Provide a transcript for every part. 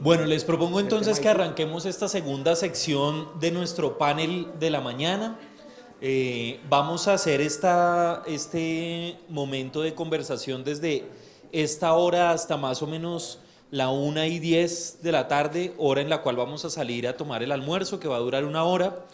Bueno, les propongo entonces que arranquemos esta segunda sección de nuestro panel de la mañana. Eh, vamos a hacer esta, este momento de conversación desde esta hora hasta más o menos la una y 10 de la tarde, hora en la cual vamos a salir a tomar el almuerzo que va a durar una hora.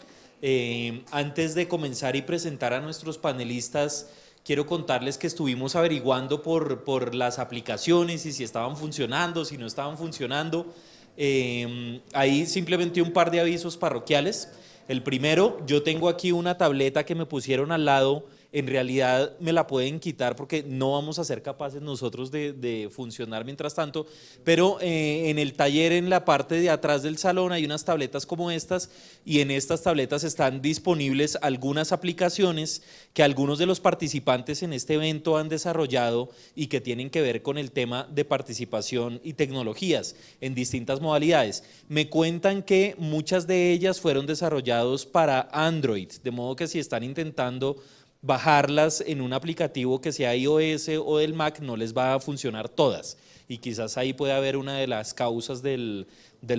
Eh, antes de comenzar y presentar a nuestros panelistas, quiero contarles que estuvimos averiguando por, las aplicaciones y si estaban funcionando, si no estaban funcionando. Em, ahí simplemente un par de avisos parroquiales. El primero, yo tengo aquí una tableta que me pusieron al lado en realidad me la pueden quitar porque no vamos a ser capaces nosotros de, funcionar mientras tanto, pero eh, en el taller, en la parte de atrás del salón, hay unas tabletas como estas y en estas tabletas están disponibles algunas aplicaciones que algunos de los participantes en este evento han desarrollado y que tienen que ver con el tema de participación y tecnologías en distintas modalidades. Me cuentan que muchas de ellas fueron desarrollados para Android, de modo que si están intentando bajarlas en un aplicativo que sea iOS o del Mac no les va a funcionar todas. Y quizás ahí puede haber una de las causas del,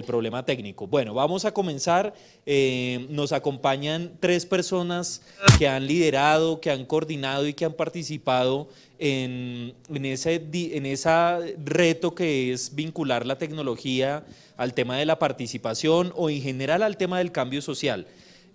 problema técnico. Bueno, vamos a comenzar. Eh, nos acompañan tres personas que han liderado, que han coordinado y que han participado en, en, ese, en ese reto que es vincular la tecnología al tema de la participación o en general al tema del cambio social.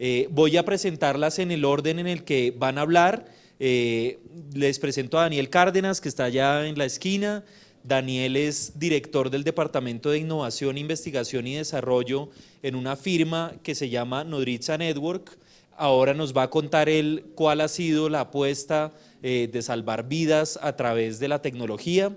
Eh, voy a presentarlas en el orden en el que van a hablar. Eh, les presento a Daniel Cárdenas, que está allá en la esquina. Daniel es director del Departamento de Innovación, Investigación y Desarrollo en una firma que se llama Nodriza Network. Ahora nos va a contar él cuál ha sido la apuesta eh, de salvar vidas a través de la tecnología.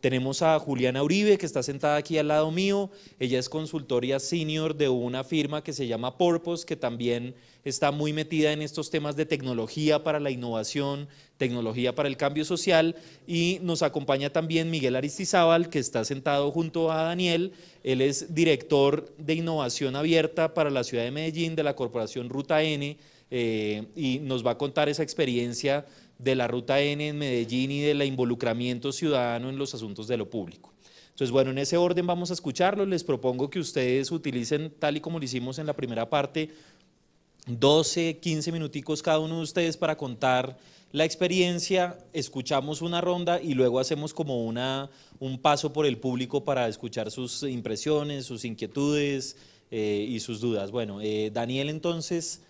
Tenemos a Juliana Uribe, que está sentada aquí al lado mío. Ella es consultoría senior de una firma que se llama Porpos, que también está muy metida en estos temas de tecnología para la innovación, tecnología para el cambio social. Y nos acompaña también Miguel Aristizábal, que está sentado junto a Daniel. Él es director de innovación abierta para la ciudad de Medellín de la Corporación Ruta N eh, y nos va a contar esa experiencia de la Ruta N en Medellín y del involucramiento ciudadano en los asuntos de lo público. Entonces, bueno, en ese orden vamos a escucharlo. Les propongo que ustedes utilicen, tal y como lo hicimos en la primera parte, 12, 15 minuticos cada uno de ustedes para contar la experiencia, escuchamos una ronda y luego hacemos como una, un paso por el público para escuchar sus impresiones, sus inquietudes eh, y sus dudas. Bueno, eh, Daniel entonces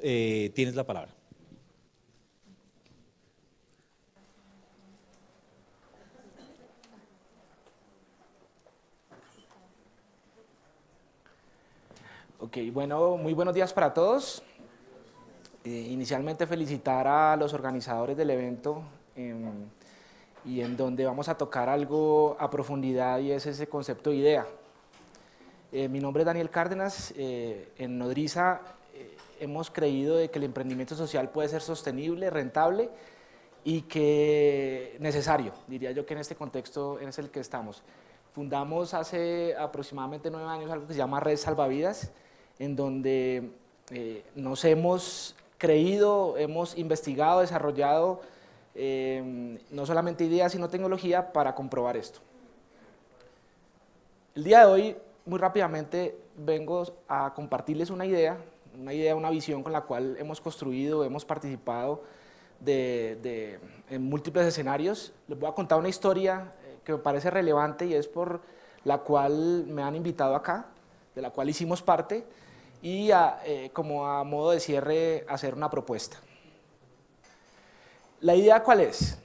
eh, tienes la palabra. Ok, bueno, muy buenos días para todos. Eh, inicialmente felicitar a los organizadores del evento em, y en donde vamos a tocar algo a profundidad y es ese concepto idea. Eh, mi nombre es Daniel Cárdenas, en Nodriza hemos creído de que el emprendimiento social puede ser sostenible, rentable y que necesario, diría yo que en este contexto es el que estamos. Fundamos hace aproximadamente nueve años algo que se llama Red Salvavidas, en donde eh, nos hemos creído, hemos investigado, desarrollado eh, no solamente ideas, sino tecnología para comprobar esto. El día de hoy, muy rápidamente, vengo a compartirles una idea una idea, una visión con la cual hemos construido, hemos participado de, en múltiples escenarios. Les voy a contar una historia eh, que me parece relevante y es por la cual me han invitado acá, de la cual hicimos parte, y eh, como a modo de cierre hacer una propuesta. ¿La idea cuál es?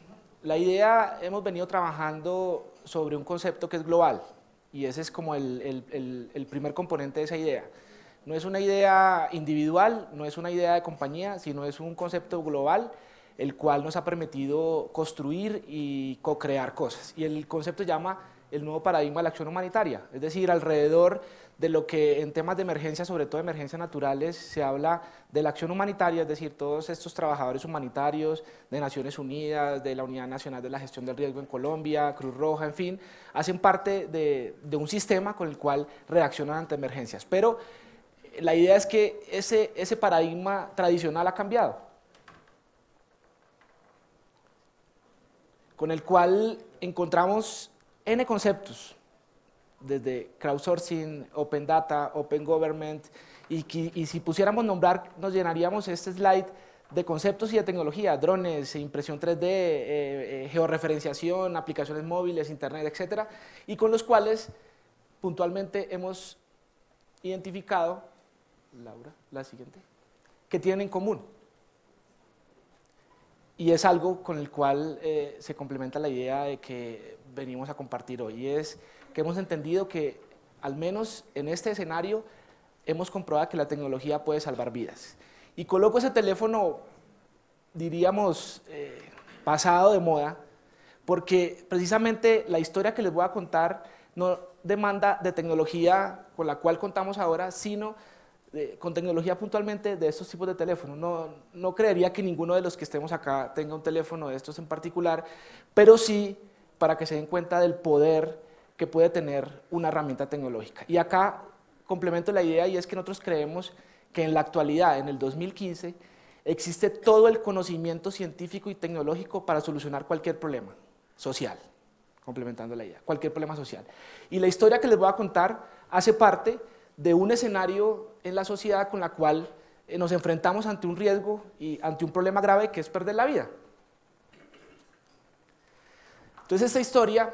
La idea, hemos venido trabajando sobre un concepto que es global, y ese es como el primer componente de esa idea. No es una idea individual, no es una idea de compañía, sino es un concepto global el cual nos ha permitido construir y co-crear cosas. Y el concepto llama el nuevo paradigma de la acción humanitaria, es decir, alrededor de lo que en temas de emergencia, sobre todo emergencias naturales, se habla de la acción humanitaria, es decir, todos estos trabajadores humanitarios de Naciones Unidas, de la Unidad Nacional de la Gestión del Riesgo en Colombia, Cruz Roja, en fin, hacen parte de, de un sistema con el cual reaccionan ante emergencias. Pero la idea es que ese, paradigma tradicional ha cambiado, con el cual encontramos N conceptos, desde crowdsourcing, open data, open government, y, si pusiéramos nombrar, nos llenaríamos este slide de conceptos y de tecnología, drones, impresión 3D, eh, eh, georreferenciación, aplicaciones móviles, internet, etc. y con los cuales puntualmente hemos identificado Laura, la siguiente, que tienen en común. Y es algo con el cual eh, se complementa la idea de que venimos a compartir hoy. Y es que hemos entendido que, al menos en este escenario, hemos comprobado que la tecnología puede salvar vidas. Y coloco ese teléfono, diríamos, eh, pasado de moda, porque precisamente la historia que les voy a contar no demanda de tecnología con la cual contamos ahora, sino con tecnología puntualmente de estos tipos de teléfonos. No, no creería que ninguno de los que estemos acá tenga un teléfono de estos en particular, pero sí para que se den cuenta del poder que puede tener una herramienta tecnológica. Y acá complemento la idea y es que nosotros creemos que en la actualidad, en el 2015, existe todo el conocimiento científico y tecnológico para solucionar cualquier problema social, complementando la idea, cualquier problema social. Y la historia que les voy a contar hace parte de un escenario en la sociedad con la cual eh, nos enfrentamos ante un riesgo y ante un problema grave que es perder la vida. Entonces esta historia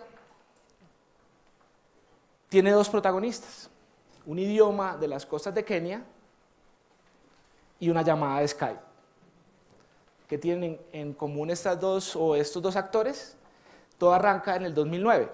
tiene dos protagonistas, un idioma de las costas de Kenia y una llamada de Skype. ¿Qué tienen en común estas dos o estos dos actores? Todo arranca en el 2009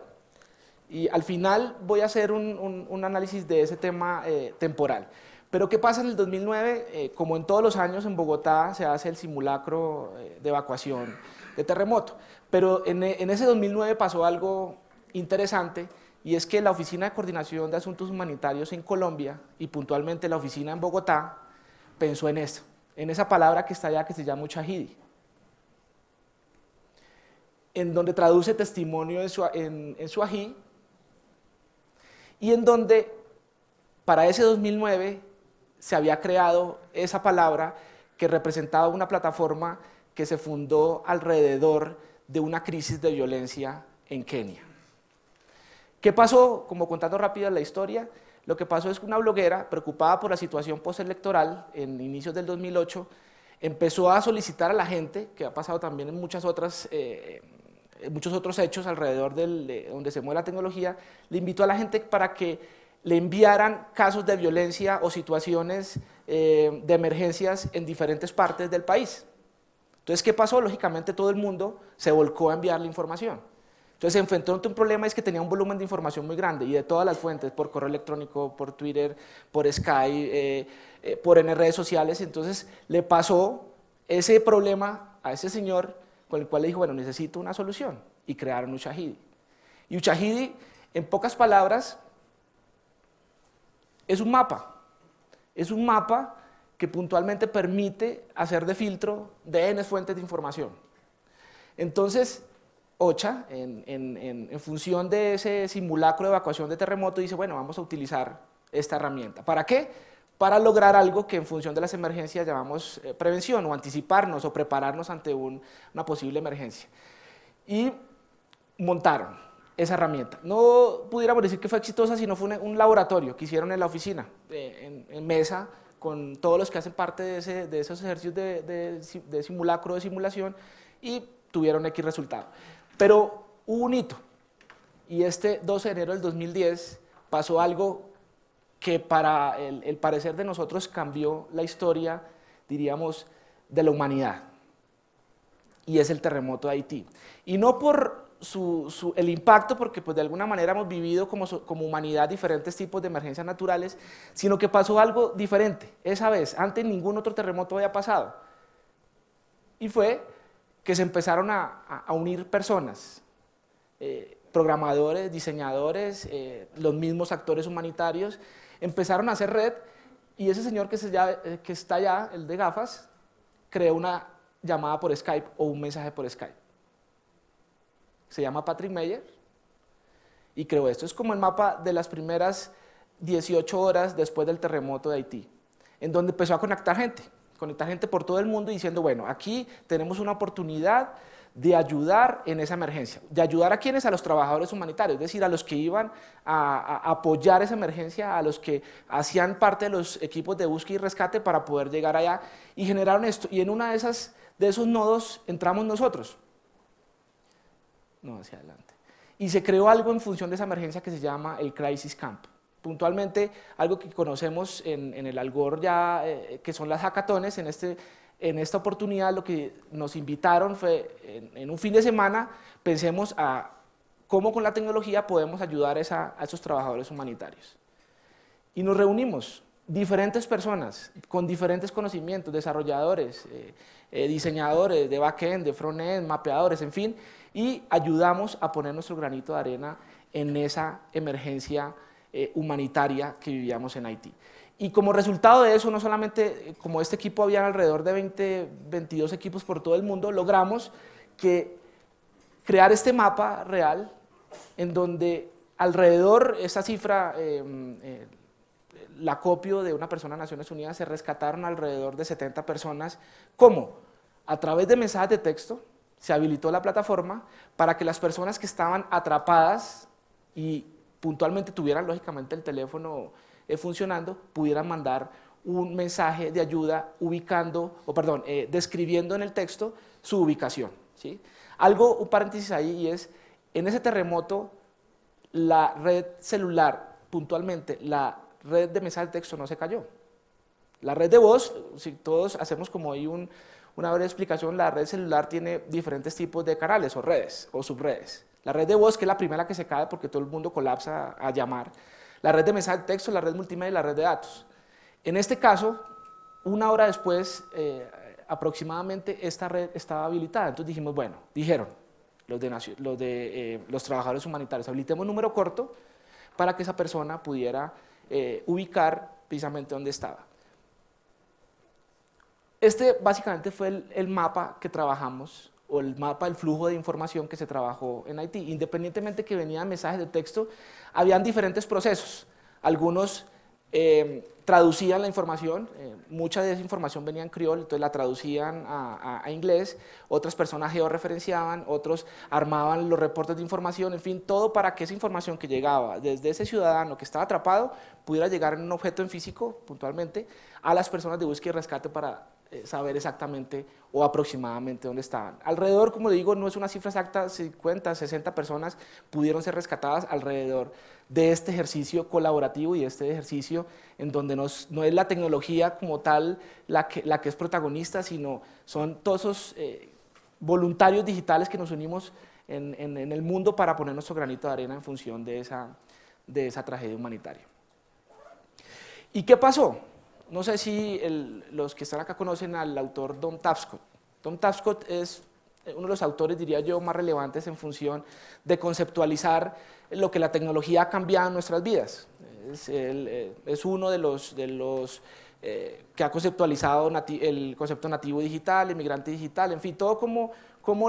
y al final voy a hacer un, análisis de ese tema eh, temporal. Pero ¿qué pasa en el 2009? Eh, como en todos los años en Bogotá se hace el simulacro eh, de evacuación de terremoto. Pero en, e, ese 2009 pasó algo interesante y es que la Oficina de Coordinación de Asuntos Humanitarios en Colombia y puntualmente la oficina en Bogotá pensó en eso, en esa palabra que está allá que se llama Uchahidi, en donde traduce testimonio en, en, en suají y en donde para ese 2009 se había creado esa palabra que representaba una plataforma que se fundó alrededor de una crisis de violencia en Kenia. ¿Qué pasó? Como contando rápido la historia, lo que pasó es que una bloguera, preocupada por la situación postelectoral en inicios del 2008, empezó a solicitar a la gente, que ha pasado también en muchas otras eh, eh, muchos otros hechos alrededor de donde se mueve la tecnología, le invitó a la gente para que le enviaran casos de violencia o situaciones eh, de emergencias en diferentes partes del país. Entonces, ¿qué pasó? Lógicamente todo el mundo se volcó a enviar la información. Entonces se enfrentó ante un problema es que tenía un volumen de información muy grande y de todas las fuentes, por correo electrónico, por Twitter, por Skype, eh, por en redes sociales. Entonces le pasó ese problema a ese señor con el cual le dijo, bueno, necesito una solución, y crearon Ushahidi. Y Uchahidi, en pocas palabras, es un mapa, es un mapa que puntualmente permite hacer de filtro de N fuentes de información. Entonces, OCHA, en, en, función de ese simulacro de evacuación de terremoto, dice, bueno, vamos a utilizar esta herramienta. ¿Para qué? para lograr algo que en función de las emergencias llamamos eh, prevención o anticiparnos o prepararnos ante una posible emergencia. Y montaron esa herramienta. No pudiéramos decir que fue exitosa, sino fue un, laboratorio que hicieron en la oficina, eh, en, mesa, con todos los que hacen parte de, esos ejercicios de, de simulacro, de simulación, y tuvieron X resultado. Pero hubo un hito, y este 12 de enero del 2010 pasó algo que para el, parecer de nosotros cambió la historia, diríamos, de la humanidad. Y es el terremoto de Haití. Y no por el impacto, porque pues de alguna manera hemos vivido como, humanidad diferentes tipos de emergencias naturales, sino que pasó algo diferente. Esa vez, antes ningún otro terremoto había pasado. Y fue que se empezaron a, unir personas, eh, programadores, diseñadores, eh, los mismos actores humanitarios, Empezaron a hacer red y ese señor que, se ya, eh, está allá, el de gafas, creó una llamada por Skype o un mensaje por Skype. Se llama Patrick Meyer y creo esto. Es como el mapa de las primeras 18 horas después del terremoto de Haití, en donde empezó a conectar gente conectar gente por todo el mundo diciendo, bueno, aquí tenemos una oportunidad de ayudar en esa emergencia, de ayudar a quienes, a los trabajadores humanitarios, es decir, a los que iban a, apoyar esa emergencia, a los que hacían parte de los equipos de búsqueda y rescate para poder llegar allá y generaron esto. Y en una de esas, de esos nodos entramos nosotros. No, hacia adelante. Y se creó algo en función de esa emergencia que se llama el Crisis Camp puntualmente algo que conocemos en, el Algor ya, eh, que son las hackatones, este, en, esta oportunidad lo que nos invitaron fue en, un fin de semana pensemos a cómo con la tecnología podemos ayudar a esos trabajadores humanitarios. Y nos reunimos, diferentes personas, con diferentes conocimientos, desarrolladores, eh, eh, diseñadores de backend, de frontend, mapeadores, en fin, y ayudamos a poner nuestro granito de arena en esa emergencia eh, humanitaria que vivíamos en Haití. Y como resultado de eso, no solamente eh, como este equipo había alrededor de 20, 22 equipos por todo el mundo, logramos que crear este mapa real en donde alrededor esa cifra em, eh, la copio de una persona de Naciones Unidas se rescataron alrededor de 70 personas. ¿Cómo? A través de mensajes de texto se habilitó la plataforma para que las personas que estaban atrapadas y puntualmente tuvieran lógicamente el teléfono eh, funcionando, pudieran mandar un mensaje de ayuda ubicando, o perdón, eh, describiendo en el texto su ubicación. ¿sí? Algo, un paréntesis ahí, es, en ese terremoto, la red celular, puntualmente, la red de mensaje de texto no se cayó. La red de voz, si todos hacemos como ahí una breve explicación, la red celular tiene diferentes tipos de canales o redes o subredes. La red de voz, que es la primera que se cae porque todo el mundo colapsa a llamar. La red de mensaje de texto, la red multimedia y la red de datos. En este caso, una hora después, eh, aproximadamente, esta red estaba habilitada. Entonces dijimos, bueno, dijeron los de, eh, los, trabajadores humanitarios, habilitemos un número corto para que esa persona pudiera eh, ubicar precisamente dónde estaba. Este básicamente fue el mapa que trabajamos o el mapa el flujo de información que se trabajó en Haití. Independientemente que venían mensajes de texto, habían diferentes procesos. Algunos eh, traducían la información, eh, mucha de esa información venía en criol, entonces la traducían a, a, inglés, otras personas georreferenciaban, otros armaban los reportes de información, en fin, todo para que esa información que llegaba desde ese ciudadano que estaba atrapado pudiera llegar en un objeto en físico, puntualmente, a las personas de búsqueda y rescate para eh, saber exactamente o aproximadamente dónde estaban. Alrededor, como digo, no es una cifra exacta, 50, 60 personas pudieron ser rescatadas alrededor de este ejercicio colaborativo y este ejercicio en donde no es la tecnología como tal la que, es protagonista, sino son todos esos eh, voluntarios digitales que nos unimos en, el mundo para poner nuestro granito de arena en función de esa, de esa tragedia humanitaria. ¿Y qué pasó? no sé si los que están acá conocen al autor Don Tapscott. Don Tapscott es eh, uno de los autores, diría yo, más relevantes en función de conceptualizar lo que la tecnología ha cambiado en nuestras vidas. Es, eh, uno de los, eh, que ha conceptualizado el concepto nativo digital, inmigrante digital, en fin, todo como,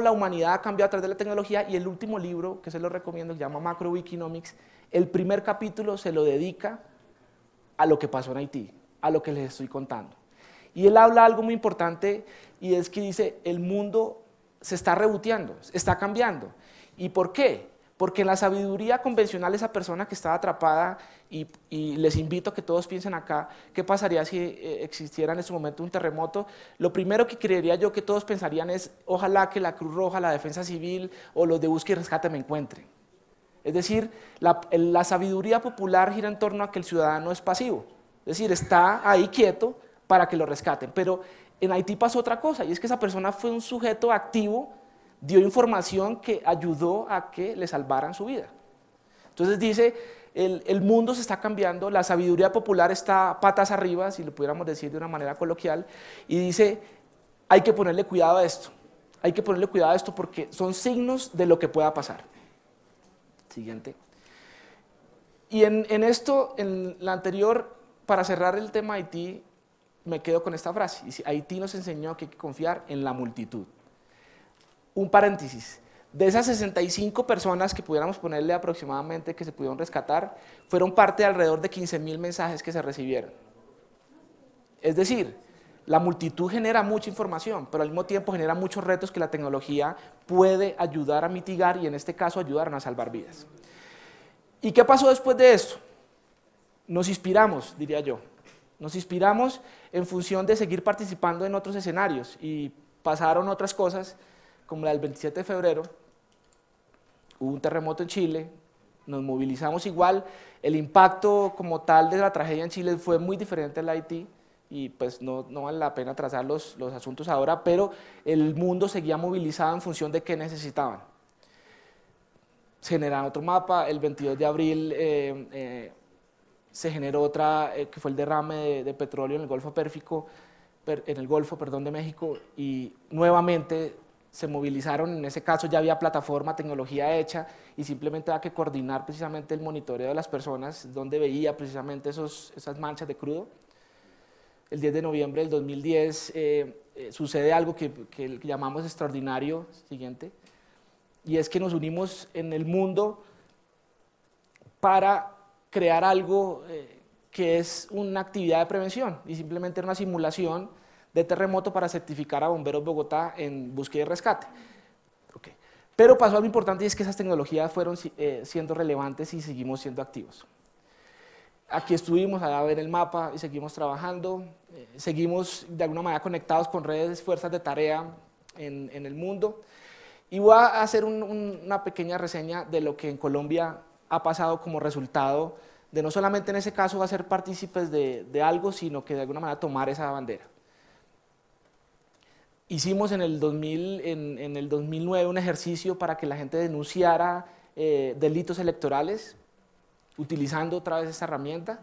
la humanidad ha cambiado a través de la tecnología. Y el último libro, que se lo recomiendo, que se llama Macro Wikinomics, el primer capítulo se lo dedica a lo que pasó en Haití, a lo que les estoy contando. Y él habla algo muy importante y es que dice, el mundo se está reboteando, está cambiando. ¿Y por qué? Porque en la sabiduría convencional esa persona que estaba atrapada, y, les invito a que todos piensen acá, ¿qué pasaría si eh, existiera en este momento un terremoto? Lo primero que creería yo que todos pensarían es, ojalá que la Cruz Roja, la Defensa Civil o los de búsqueda y rescate me encuentren. Es decir, la sabiduría popular gira en torno a que el ciudadano es pasivo es decir, está ahí quieto para que lo rescaten. Pero en Haití pasó otra cosa, y es que esa persona fue un sujeto activo, dio información que ayudó a que le salvaran su vida. Entonces dice, el, mundo se está cambiando, la sabiduría popular está patas arriba, si lo pudiéramos decir de una manera coloquial, y dice, hay que ponerle cuidado a esto, hay que ponerle cuidado a esto porque son signos de lo que pueda pasar. Siguiente. Y en, en esto, en la anterior, para cerrar el tema Haití, me quedo con esta frase. Haití nos enseñó que hay que confiar en la multitud. Un paréntesis. De esas 65 personas que pudiéramos ponerle aproximadamente que se pudieron rescatar, fueron parte de alrededor de 15.000 mensajes que se recibieron. Es decir, la multitud genera mucha información, pero al mismo tiempo genera muchos retos que la tecnología puede ayudar a mitigar y en este caso ayudaron a salvar vidas. ¿Y qué pasó después de esto? nos inspiramos, diría yo. Nos inspiramos en función de seguir participando en otros escenarios y pasaron otras cosas, como la del 27 de febrero, hubo un terremoto en Chile, nos movilizamos igual, el impacto como tal de la tragedia en Chile fue muy diferente al Haití y pues no, vale la pena trazar los, asuntos ahora, pero el mundo seguía movilizado en función de qué necesitaban. Se otro mapa, el 22 de abril... Eh, eh, se generó otra, eh, que fue el derrame de, petróleo en el Golfo Pérfico, en el Golfo perdón, de México, y nuevamente se movilizaron, en ese caso ya había plataforma, tecnología hecha, y simplemente había que coordinar precisamente el monitoreo de las personas, donde veía precisamente esos, esas manchas de crudo. El 10 de noviembre del 2010 eh, eh, sucede algo que, que llamamos extraordinario, siguiente, y es que nos unimos en el mundo para crear algo eh, que es una actividad de prevención y simplemente una simulación de terremoto para certificar a Bomberos Bogotá en búsqueda y rescate. Okay. Pero pasó algo importante y es que esas tecnologías fueron eh, siendo relevantes y seguimos siendo activos. Aquí estuvimos a ver el mapa y seguimos trabajando, eh, seguimos de alguna manera conectados con redes, fuerzas de tarea en, el mundo. Y voy a hacer una pequeña reseña de lo que en Colombia ha pasado como resultado de no solamente en ese caso ser partícipes de, algo, sino que de alguna manera tomar esa bandera. Hicimos en el, 2009 un ejercicio para que la gente denunciara eh, delitos electorales, utilizando otra vez esa herramienta.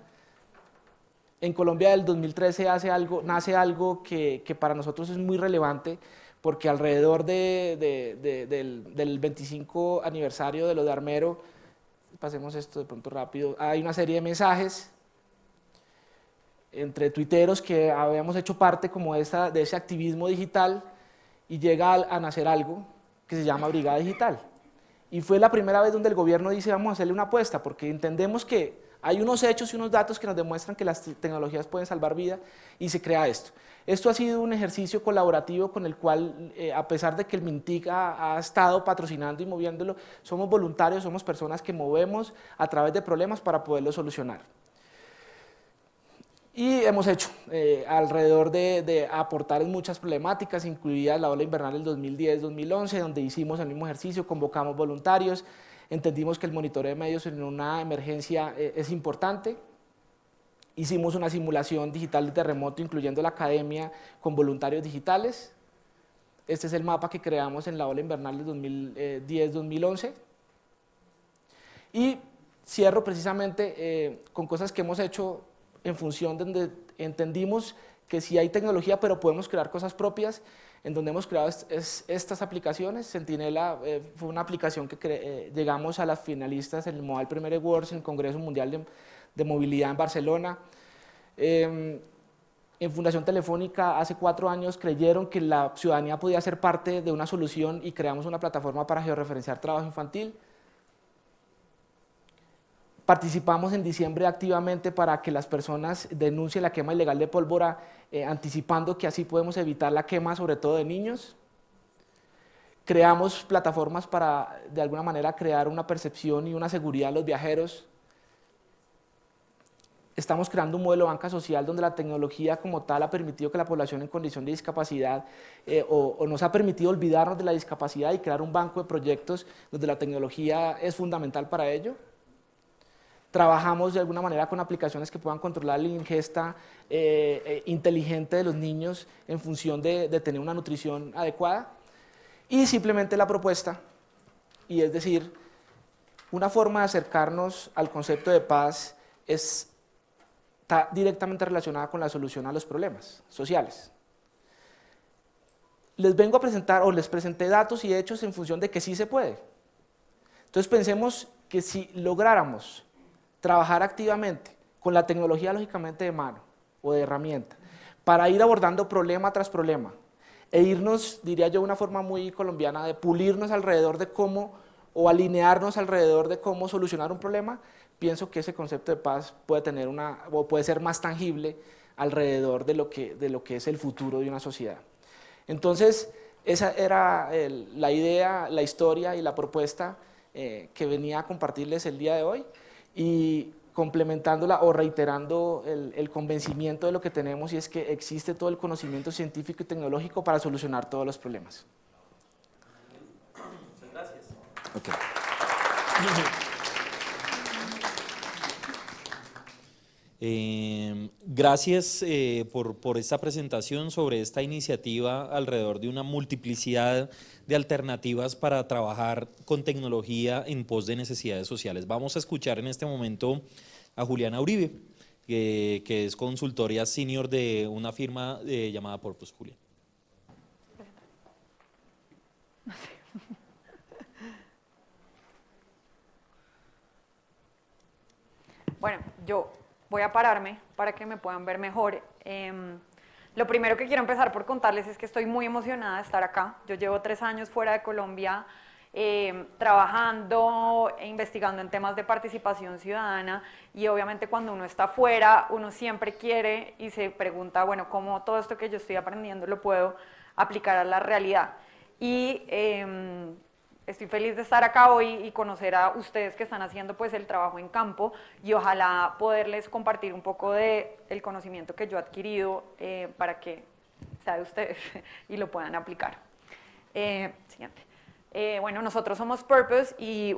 En Colombia del 2013 hace algo, nace algo que, para nosotros es muy relevante, porque alrededor del, del 25 aniversario de lo de Armero, pasemos esto de pronto rápido, ah, hay una serie de mensajes entre tuiteros que habíamos hecho parte como de ese activismo digital y llega a, nacer algo que se llama Brigada Digital. Y fue la primera vez donde el gobierno dice vamos a hacerle una apuesta porque entendemos que hay unos hechos y unos datos que nos demuestran que las tecnologías pueden salvar vida y se crea esto. Esto ha sido un ejercicio colaborativo con el cual, eh, a pesar de que el Mintic ha, estado patrocinando y moviéndolo, somos voluntarios, somos personas que movemos a través de problemas para poderlo solucionar. Y hemos hecho eh, alrededor de, aportar en muchas problemáticas, incluida la ola invernal del 2010-2011, donde hicimos el mismo ejercicio, convocamos voluntarios, entendimos que el monitoreo de medios en una emergencia eh, es importante, Hicimos una simulación digital de terremoto, incluyendo la academia, con voluntarios digitales. Este es el mapa que creamos en la ola invernal de 2010-2011. Y cierro precisamente eh, con cosas que hemos hecho en función de donde entendimos que sí hay tecnología, pero podemos crear cosas propias, en donde hemos creado estas aplicaciones. Sentinela eh, fue una aplicación que eh, llegamos a las finalistas en el Modal Premier Awards, en el Congreso Mundial de de movilidad en Barcelona. Em, en Fundación Telefónica hace cuatro años creyeron que la ciudadanía podía ser parte de una solución y creamos una plataforma para georreferenciar trabajo infantil. Participamos en diciembre activamente para que las personas denuncien la quema ilegal de pólvora, eh, anticipando que así podemos evitar la quema, sobre todo de niños. Creamos plataformas para, de alguna manera, crear una percepción y una seguridad a los viajeros estamos creando un modelo de banca social donde la tecnología como tal ha permitido que la población en condición de discapacidad eh, o, nos ha permitido olvidarnos de la discapacidad y crear un banco de proyectos donde la tecnología es fundamental para ello. Trabajamos de alguna manera con aplicaciones que puedan controlar la ingesta eh, eh, inteligente de los niños en función de, de tener una nutrición adecuada. Y simplemente la propuesta, y es decir, una forma de acercarnos al concepto de paz es está directamente relacionada con la solución a los problemas sociales. Les vengo a presentar o les presenté datos y hechos en función de que sí se puede. Entonces pensemos que si lográramos trabajar activamente con la tecnología lógicamente de mano o de herramienta para ir abordando problema tras problema e irnos, diría yo, una forma muy colombiana de pulirnos alrededor de cómo o alinearnos alrededor de cómo solucionar un problema, pienso que ese concepto de paz puede tener una, o puede ser más tangible alrededor de lo que, de lo que es el futuro de una sociedad. Entonces, esa era la idea, la historia y la propuesta eh, que venía a compartirles el día de hoy y complementándola o reiterando el, el, convencimiento de lo que tenemos y es que existe todo el conocimiento científico y tecnológico para solucionar todos los problemas. Muchas gracias. Em, gracias eh, por, esta presentación sobre esta iniciativa alrededor de una multiplicidad de alternativas para trabajar con tecnología en pos de necesidades sociales. Vamos a escuchar en este momento a Juliana Uribe, que es consultoría senior de una firma eh, llamada Porpus Julia. Bueno, yo voy a pararme para que me puedan ver mejor. Em, lo primero que quiero empezar por contarles es que estoy muy emocionada de estar acá. Yo llevo tres años fuera de Colombia em, trabajando e investigando en temas de participación ciudadana y obviamente cuando uno está fuera, uno siempre quiere y se pregunta, bueno, ¿cómo todo esto que yo estoy aprendiendo lo puedo aplicar a la realidad? Y em, estoy feliz de estar acá hoy y conocer a ustedes que están haciendo pues el trabajo en campo y ojalá poderles compartir un poco de el conocimiento que yo he adquirido eh, para que sea de ustedes y lo puedan aplicar. Eh, siguiente. Eh, bueno, nosotros somos Purpose y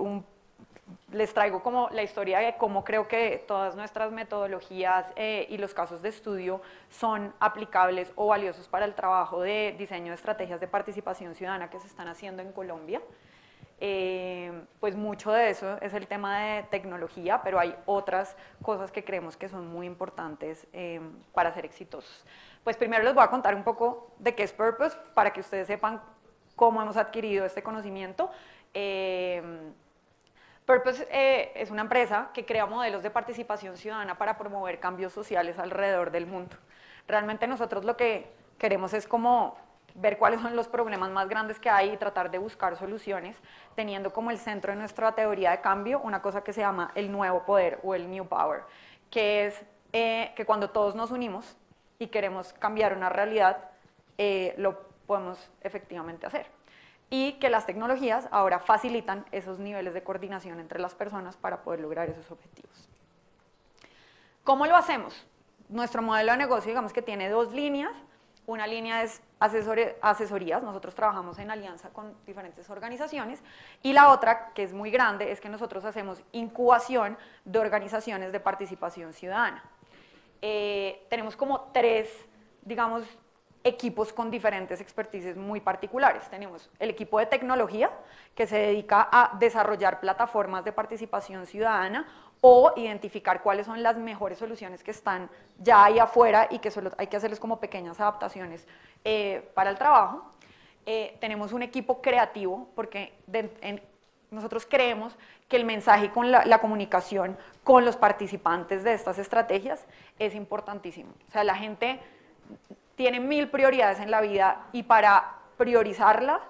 les traigo como la historia de cómo creo que todas nuestras metodologías y los casos de estudio son aplicables o valiosos para el trabajo de diseño de estrategias de participación ciudadana que se están haciendo en Colombia. Eh, pues mucho de eso es el tema de tecnología, pero hay otras cosas que creemos que son muy importantes em, para ser exitosos. Pues primero les voy a contar un poco de qué es Purpose, para que ustedes sepan cómo hemos adquirido este conocimiento. Em, Purpose eh, es una empresa que crea modelos de participación ciudadana para promover cambios sociales alrededor del mundo. Realmente nosotros lo que queremos es como ver cuáles son los problemas más grandes que hay y tratar de buscar soluciones, teniendo como el centro de nuestra teoría de cambio una cosa que se llama el nuevo poder o el new power, que es eh, que cuando todos nos unimos y queremos cambiar una realidad, eh, lo podemos efectivamente hacer. Y que las tecnologías ahora facilitan esos niveles de coordinación entre las personas para poder lograr esos objetivos. ¿Cómo lo hacemos? Nuestro modelo de negocio, digamos que tiene dos líneas una línea es asesorías, nosotros trabajamos en alianza con diferentes organizaciones. Y la otra, que es muy grande, es que nosotros hacemos incubación de organizaciones de participación ciudadana. Eh, tenemos como tres, digamos, equipos con diferentes expertices muy particulares. Tenemos el equipo de tecnología, que se dedica a desarrollar plataformas de participación ciudadana o identificar cuáles son las mejores soluciones que están ya ahí afuera y que solo hay que hacerles como pequeñas adaptaciones eh, para el trabajo. Eh, tenemos un equipo creativo porque nosotros creemos que el mensaje con la, la, comunicación con los participantes de estas estrategias es importantísimo. O sea, la gente tiene mil prioridades en la vida y para priorizarla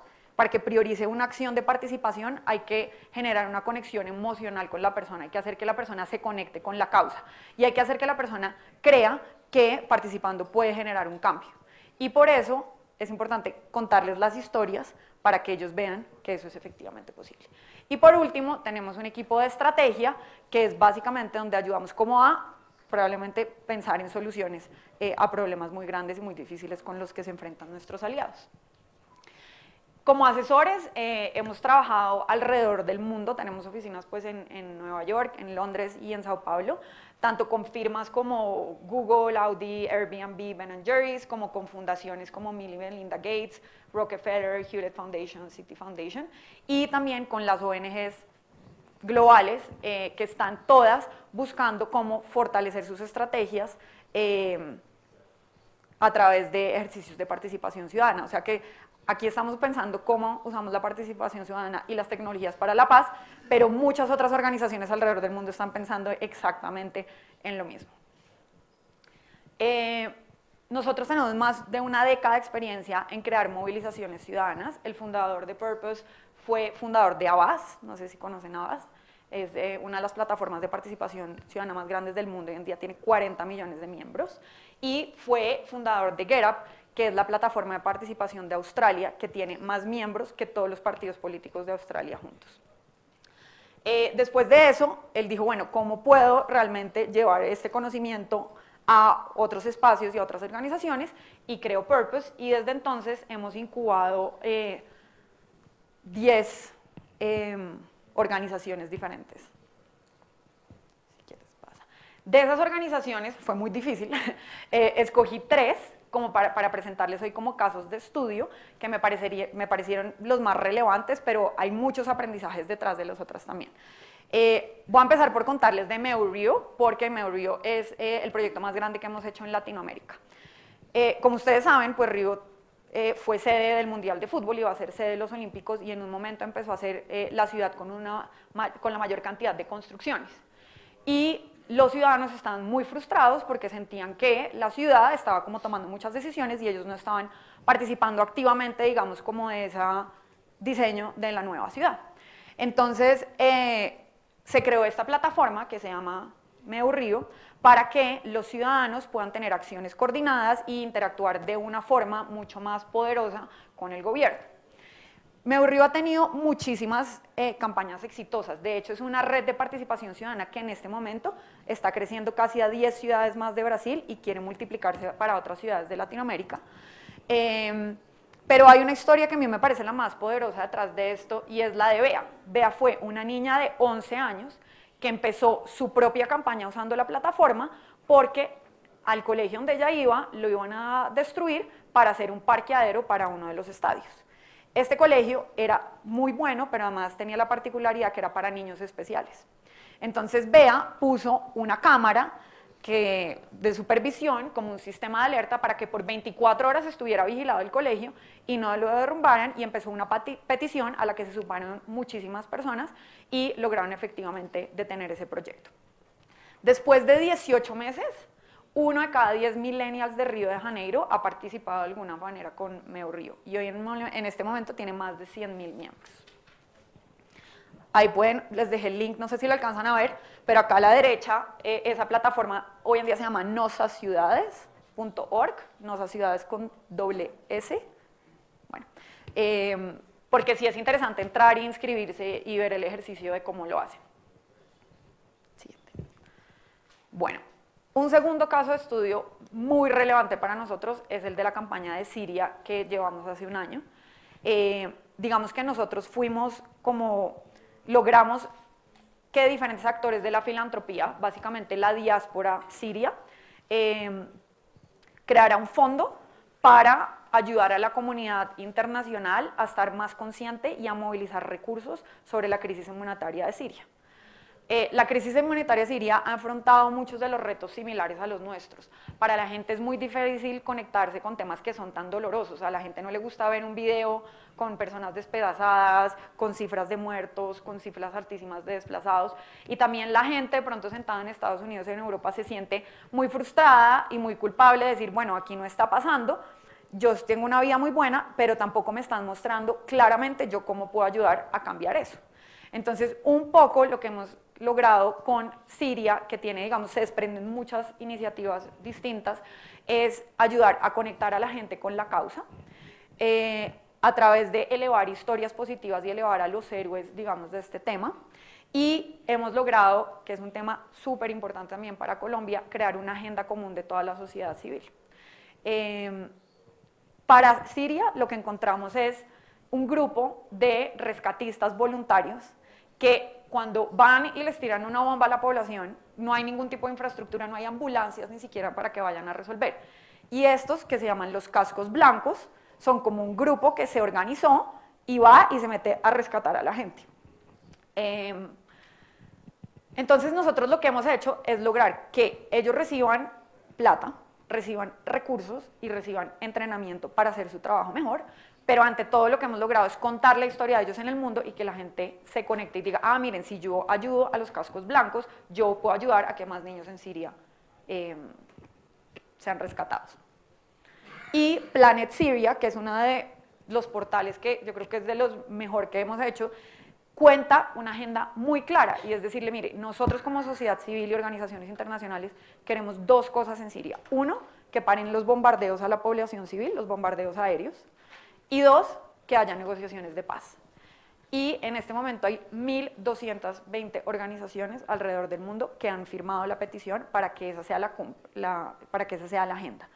para que priorice una acción de participación hay que generar una conexión emocional con la persona, hay que hacer que la persona se conecte con la causa y hay que hacer que la persona crea que participando puede generar un cambio. Y por eso es importante contarles las historias para que ellos vean que eso es efectivamente posible. Y por último, tenemos un equipo de estrategia que es básicamente donde ayudamos como a probablemente pensar en soluciones eh, a problemas muy grandes y muy difíciles con los que se enfrentan nuestros aliados. Como asesores eh, hemos trabajado alrededor del mundo, tenemos oficinas pues en, Nueva York, en Londres y en Sao Paulo, tanto con firmas como Google, Audi, Airbnb, Ben Jerry's, como con fundaciones como Millie Linda Gates, Rockefeller, Hewlett Foundation, City Foundation, y también con las ONGs globales eh, que están todas buscando cómo fortalecer sus estrategias. Eh, a través de ejercicios de participación ciudadana. O sea que Aquí estamos pensando cómo usamos la participación ciudadana y las tecnologías para la paz, pero muchas otras organizaciones alrededor del mundo están pensando exactamente en lo mismo. Eh, nosotros tenemos más de una década de experiencia en crear movilizaciones ciudadanas. El fundador de Purpose fue fundador de Avaz, no sé si conocen Avaz, es eh, una de las plataformas de participación ciudadana más grandes del mundo, hoy en día tiene 40 millones de miembros, y fue fundador de GetUp, que es la plataforma de participación de Australia, que tiene más miembros que todos los partidos políticos de Australia juntos. Eh, después de eso, él dijo, bueno, ¿cómo puedo realmente llevar este conocimiento a otros espacios y a otras organizaciones? Y creo Purpose, y desde entonces hemos incubado 10 eh, em, organizaciones diferentes. De esas organizaciones, fue muy difícil, eh, escogí tres como para, presentarles hoy como casos de estudio que me, parecería, me parecieron los más relevantes, pero hay muchos aprendizajes detrás de los otros también. Eh, voy a empezar por contarles de Meurio, porque Meurio es eh, el proyecto más grande que hemos hecho en Latinoamérica. Eh, como ustedes saben, pues Río fue sede del Mundial de Fútbol y va a ser sede de los Olímpicos y en un momento empezó a ser la ciudad con, una, con la mayor cantidad de construcciones. Y los ciudadanos estaban muy frustrados porque sentían que la ciudad estaba como tomando muchas decisiones y ellos no estaban participando activamente, digamos, como de ese diseño de la nueva ciudad. Entonces, eh, se creó esta plataforma que se llama Meu Río para que los ciudadanos puedan tener acciones coordinadas e interactuar de una forma mucho más poderosa con el gobierno. Río ha tenido muchísimas eh, campañas exitosas. De hecho, es una red de participación ciudadana que en este momento está creciendo casi a 10 ciudades más de Brasil y quiere multiplicarse para otras ciudades de Latinoamérica. Em, pero hay una historia que a mí me parece la más poderosa detrás de esto y es la de Bea. Bea fue una niña de 11 años que empezó su propia campaña usando la plataforma porque al colegio donde ella iba lo iban a destruir para hacer un parqueadero para uno de los estadios. Este colegio era muy bueno, pero además tenía la particularidad que era para niños especiales. Entonces Bea puso una cámara de supervisión como un sistema de alerta para que por 24 horas estuviera vigilado el colegio y no lo derrumbaran y empezó una petición a la que se sumaron muchísimas personas y lograron efectivamente detener ese proyecto. Después de 18 meses, uno de cada diez millennials de Río de Janeiro ha participado de alguna manera con Meo Río y hoy en, este momento tiene más de 100 mil miembros. Ahí pueden, les dejé el link, no sé si lo alcanzan a ver, pero acá a la derecha, eh, esa plataforma hoy en día se llama nosaciudades.org, nosaciudades con doble S. Bueno, em, porque sí es interesante entrar e inscribirse y ver el ejercicio de cómo lo hacen. Siguiente. Bueno, un segundo caso de estudio muy relevante para nosotros es el de la campaña de Siria que llevamos hace un año. Eh, digamos que nosotros fuimos como logramos que diferentes actores de la filantropía, básicamente la diáspora siria, em, creara un fondo para ayudar a la comunidad internacional a estar más consciente y a movilizar recursos sobre la crisis humanitaria de Siria. Eh, la crisis monetaria siria ha afrontado muchos de los retos similares a los nuestros. Para la gente es muy difícil conectarse con temas que son tan dolorosos. A la gente no le gusta ver un video con personas despedazadas, con cifras de muertos, con cifras altísimas de desplazados. Y también la gente de pronto sentada en Estados Unidos y en Europa se siente muy frustrada y muy culpable de decir, bueno, aquí no está pasando, yo tengo una vida muy buena, pero tampoco me están mostrando claramente yo cómo puedo ayudar a cambiar eso. Entonces, un poco lo que hemos logrado con Siria, que tiene, digamos, se desprenden muchas iniciativas distintas, es ayudar a conectar a la gente con la causa. Eh, a través de elevar historias positivas y elevar a los héroes, digamos, de este tema. Y hemos logrado, que es un tema súper importante también para Colombia, crear una agenda común de toda la sociedad civil. Em, para Siria lo que encontramos es un grupo de rescatistas voluntarios que cuando van y les tiran una bomba a la población, no hay ningún tipo de infraestructura, no hay ambulancias ni siquiera para que vayan a resolver. Y estos, que se llaman los cascos blancos, son como un grupo que se organizó y va y se mete a rescatar a la gente. Em, entonces nosotros lo que hemos hecho es lograr que ellos reciban plata, reciban recursos y reciban entrenamiento para hacer su trabajo mejor, pero ante todo lo que hemos logrado es contar la historia de ellos en el mundo y que la gente se conecte y diga, ah, miren, si yo ayudo a los cascos blancos, yo puedo ayudar a que más niños en Siria em, sean rescatados. Y Planet Syria, que es uno de los portales que yo creo que es de los mejor que hemos hecho, cuenta una agenda muy clara y es decirle, mire, nosotros como sociedad civil y organizaciones internacionales queremos dos cosas en Siria. Uno, que paren los bombardeos a la población civil, los bombardeos aéreos. Y dos, que haya negociaciones de paz. Y en este momento hay 1.220 organizaciones alrededor del mundo que han firmado la petición para que esa sea la, para que esa sea la agenda.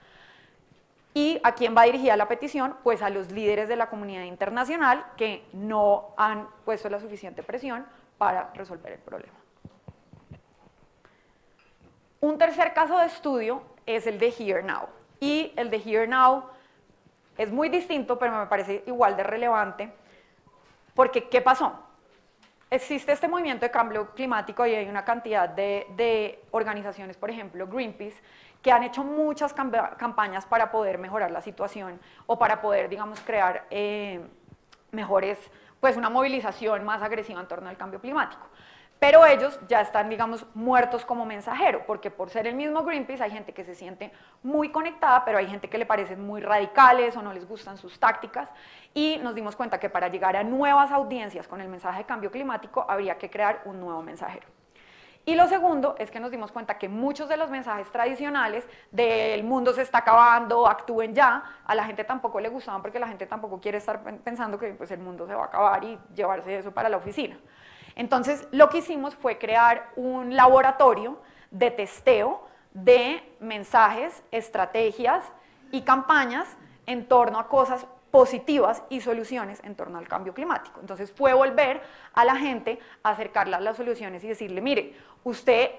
¿Y a quién va dirigida la petición? Pues a los líderes de la comunidad internacional que no han puesto la suficiente presión para resolver el problema. Un tercer caso de estudio es el de Here Now. Y el de Here Now es muy distinto, pero me parece igual de relevante, porque ¿qué pasó? Existe este movimiento de cambio climático y hay una cantidad de, organizaciones, por ejemplo, Greenpeace, que han hecho muchas campañas para poder mejorar la situación o para poder, digamos, crear eh, mejores, pues una movilización más agresiva en torno al cambio climático pero ellos ya están, digamos, muertos como mensajero, porque por ser el mismo Greenpeace hay gente que se siente muy conectada, pero hay gente que le parecen muy radicales o no les gustan sus tácticas, y nos dimos cuenta que para llegar a nuevas audiencias con el mensaje de cambio climático habría que crear un nuevo mensajero. Y lo segundo es que nos dimos cuenta que muchos de los mensajes tradicionales del mundo se está acabando, actúen ya, a la gente tampoco le gustaban porque la gente tampoco quiere estar pensando que pues, el mundo se va a acabar y llevarse eso para la oficina. Entonces, lo que hicimos fue crear un laboratorio de testeo de mensajes, estrategias y campañas en torno a cosas positivas y soluciones en torno al cambio climático. Entonces fue volver a la gente, acercarla a las soluciones y decirle, mire, usted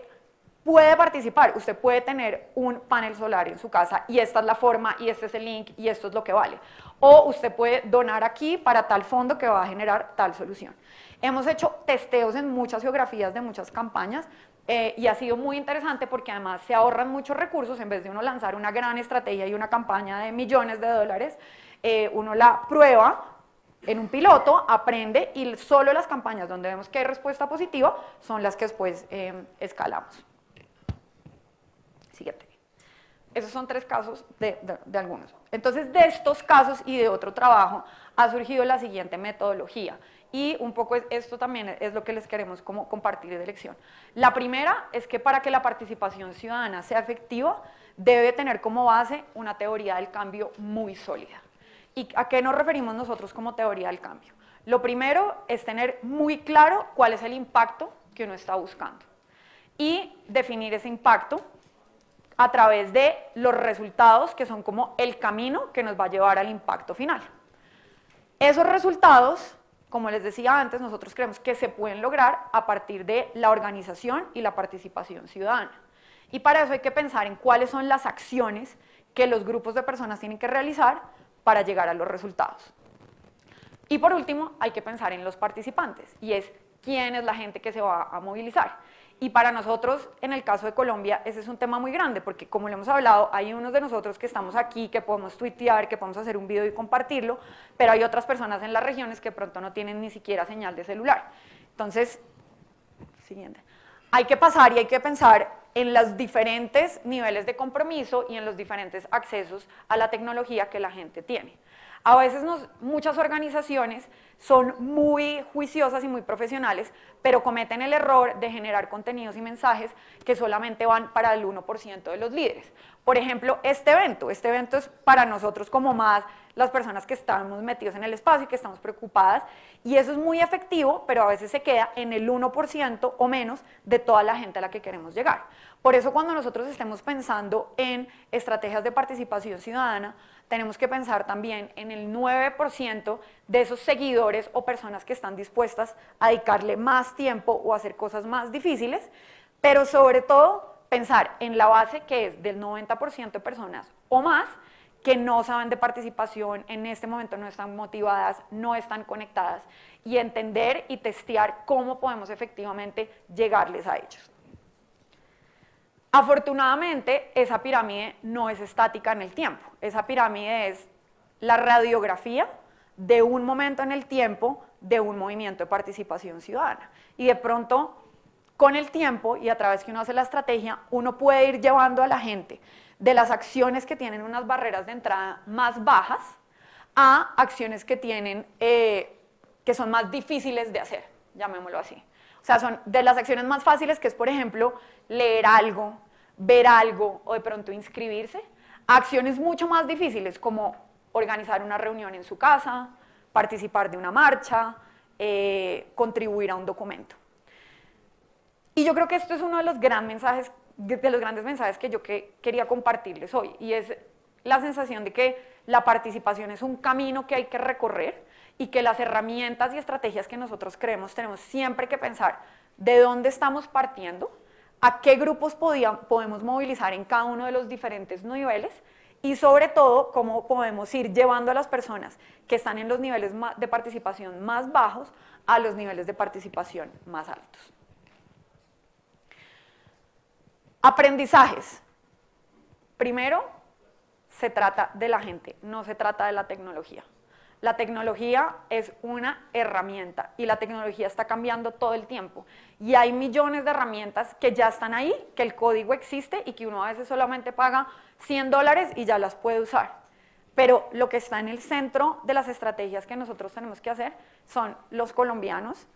puede participar, usted puede tener un panel solar en su casa y esta es la forma y este es el link y esto es lo que vale. O usted puede donar aquí para tal fondo que va a generar tal solución. Hemos hecho testeos en muchas geografías de muchas campañas eh, y ha sido muy interesante porque además se ahorran muchos recursos en vez de uno lanzar una gran estrategia y una campaña de millones de dólares. Eh, uno la prueba, en un piloto, aprende y solo las campañas donde vemos que hay respuesta positiva son las que después em, escalamos. Siguiente. Esos son tres casos de, algunos. Entonces, de estos casos y de otro trabajo ha surgido la siguiente metodología. Y un poco esto también es lo que les queremos como compartir de lección. La primera es que para que la participación ciudadana sea efectiva, debe tener como base una teoría del cambio muy sólida. ¿Y a qué nos referimos nosotros como teoría del cambio? Lo primero es tener muy claro cuál es el impacto que uno está buscando y definir ese impacto a través de los resultados que son como el camino que nos va a llevar al impacto final. Esos resultados como les decía antes, nosotros creemos que se pueden lograr a partir de la organización y la participación ciudadana. Y para eso hay que pensar en cuáles son las acciones que los grupos de personas tienen que realizar para llegar a los resultados. Y por último, hay que pensar en los participantes, y es quién es la gente que se va a movilizar. Y para nosotros, en el caso de Colombia, ese es un tema muy grande, porque como le hemos hablado, hay unos de nosotros que estamos aquí, que podemos tuitear, que podemos hacer un video y compartirlo, pero hay otras personas en las regiones que pronto no tienen ni siquiera señal de celular. Entonces, siguiente. Hay que pasar y hay que pensar en los diferentes niveles de compromiso y en los diferentes accesos a la tecnología que la gente tiene. A veces muchas organizaciones son muy juiciosas y muy profesionales, pero cometen el error de generar contenidos y mensajes que solamente van para el 1% de los líderes. Por ejemplo, este evento. Este evento es para nosotros como más las personas que estamos metidos en el espacio y que estamos preocupadas. Y eso es muy efectivo, pero a veces se queda en el 1% o menos de toda la gente a la que queremos llegar. Por eso cuando nosotros estemos pensando en estrategias de participación ciudadana, tenemos que pensar también en el 9% de esos seguidores o personas que están dispuestas a dedicarle más tiempo o hacer cosas más difíciles, pero sobre todo pensar en la base que es del 90% de personas o más que no saben de participación, en este momento no están motivadas, no están conectadas, y entender y testear cómo podemos efectivamente llegarles a ellos. Afortunadamente, esa pirámide no es estática en el tiempo. Esa pirámide es la radiografía de un momento en el tiempo de un movimiento de participación ciudadana. Y de pronto, con el tiempo y a través que uno hace la estrategia, uno puede ir llevando a la gente de las acciones que tienen unas barreras de entrada más bajas a acciones que tienen, eh, que son más difíciles de hacer, llamémoslo así. O sea, son de las acciones más fáciles, que es, por ejemplo, leer algo, ver algo o de pronto inscribirse. Acciones mucho más difíciles como organizar una reunión en su casa, participar de una marcha, eh, contribuir a un documento. Y yo creo que esto es uno de los, mensajes, de los grandes mensajes que yo quería compartirles hoy, y es la sensación de que la participación es un camino que hay que recorrer y que las herramientas y estrategias que nosotros creemos tenemos siempre que pensar de dónde estamos partiendo a qué grupos podemos movilizar en cada uno de los diferentes niveles y sobre todo cómo podemos ir llevando a las personas que están en los niveles de participación más bajos a los niveles de participación más altos. Aprendizajes. Primero, se trata de la gente, no se trata de la tecnología. La tecnología es una herramienta y la tecnología está cambiando todo el tiempo. Y hay millones de herramientas que ya están ahí, que el código existe y que uno a veces solamente paga 100 dólares y ya las puede usar. Pero lo que está en el centro de las estrategias que nosotros tenemos que hacer son los colombianos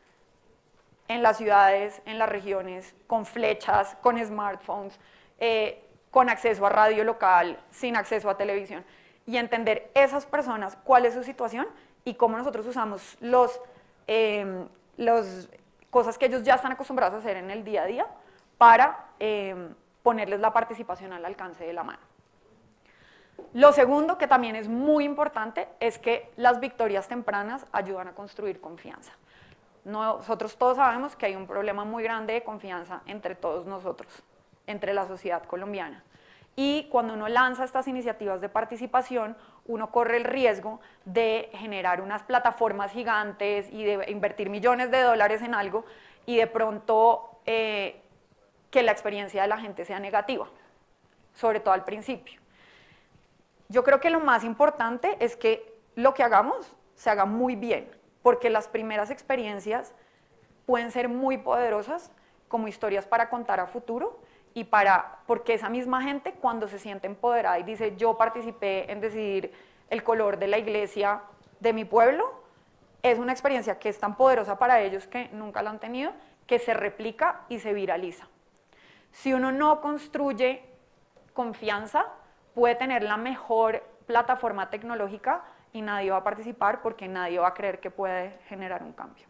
en las ciudades, en las regiones, con flechas, con smartphones, eh, con acceso a radio local, sin acceso a televisión y entender esas personas, cuál es su situación y cómo nosotros usamos las em, cosas que ellos ya están acostumbrados a hacer en el día a día para em, ponerles la participación al alcance de la mano. Lo segundo, que también es muy importante, es que las victorias tempranas ayudan a construir confianza. Nosotros todos sabemos que hay un problema muy grande de confianza entre todos nosotros, entre la sociedad colombiana. Y cuando uno lanza estas iniciativas de participación, uno corre el riesgo de generar unas plataformas gigantes y de invertir millones de dólares en algo y de pronto eh, que la experiencia de la gente sea negativa, sobre todo al principio. Yo creo que lo más importante es que lo que hagamos se haga muy bien, porque las primeras experiencias pueden ser muy poderosas como historias para contar a futuro y para, porque esa misma gente cuando se siente empoderada y dice, yo participé en decidir el color de la iglesia de mi pueblo, es una experiencia que es tan poderosa para ellos que nunca la han tenido, que se replica y se viraliza. Si uno no construye confianza, puede tener la mejor plataforma tecnológica y nadie va a participar porque nadie va a creer que puede generar un cambio.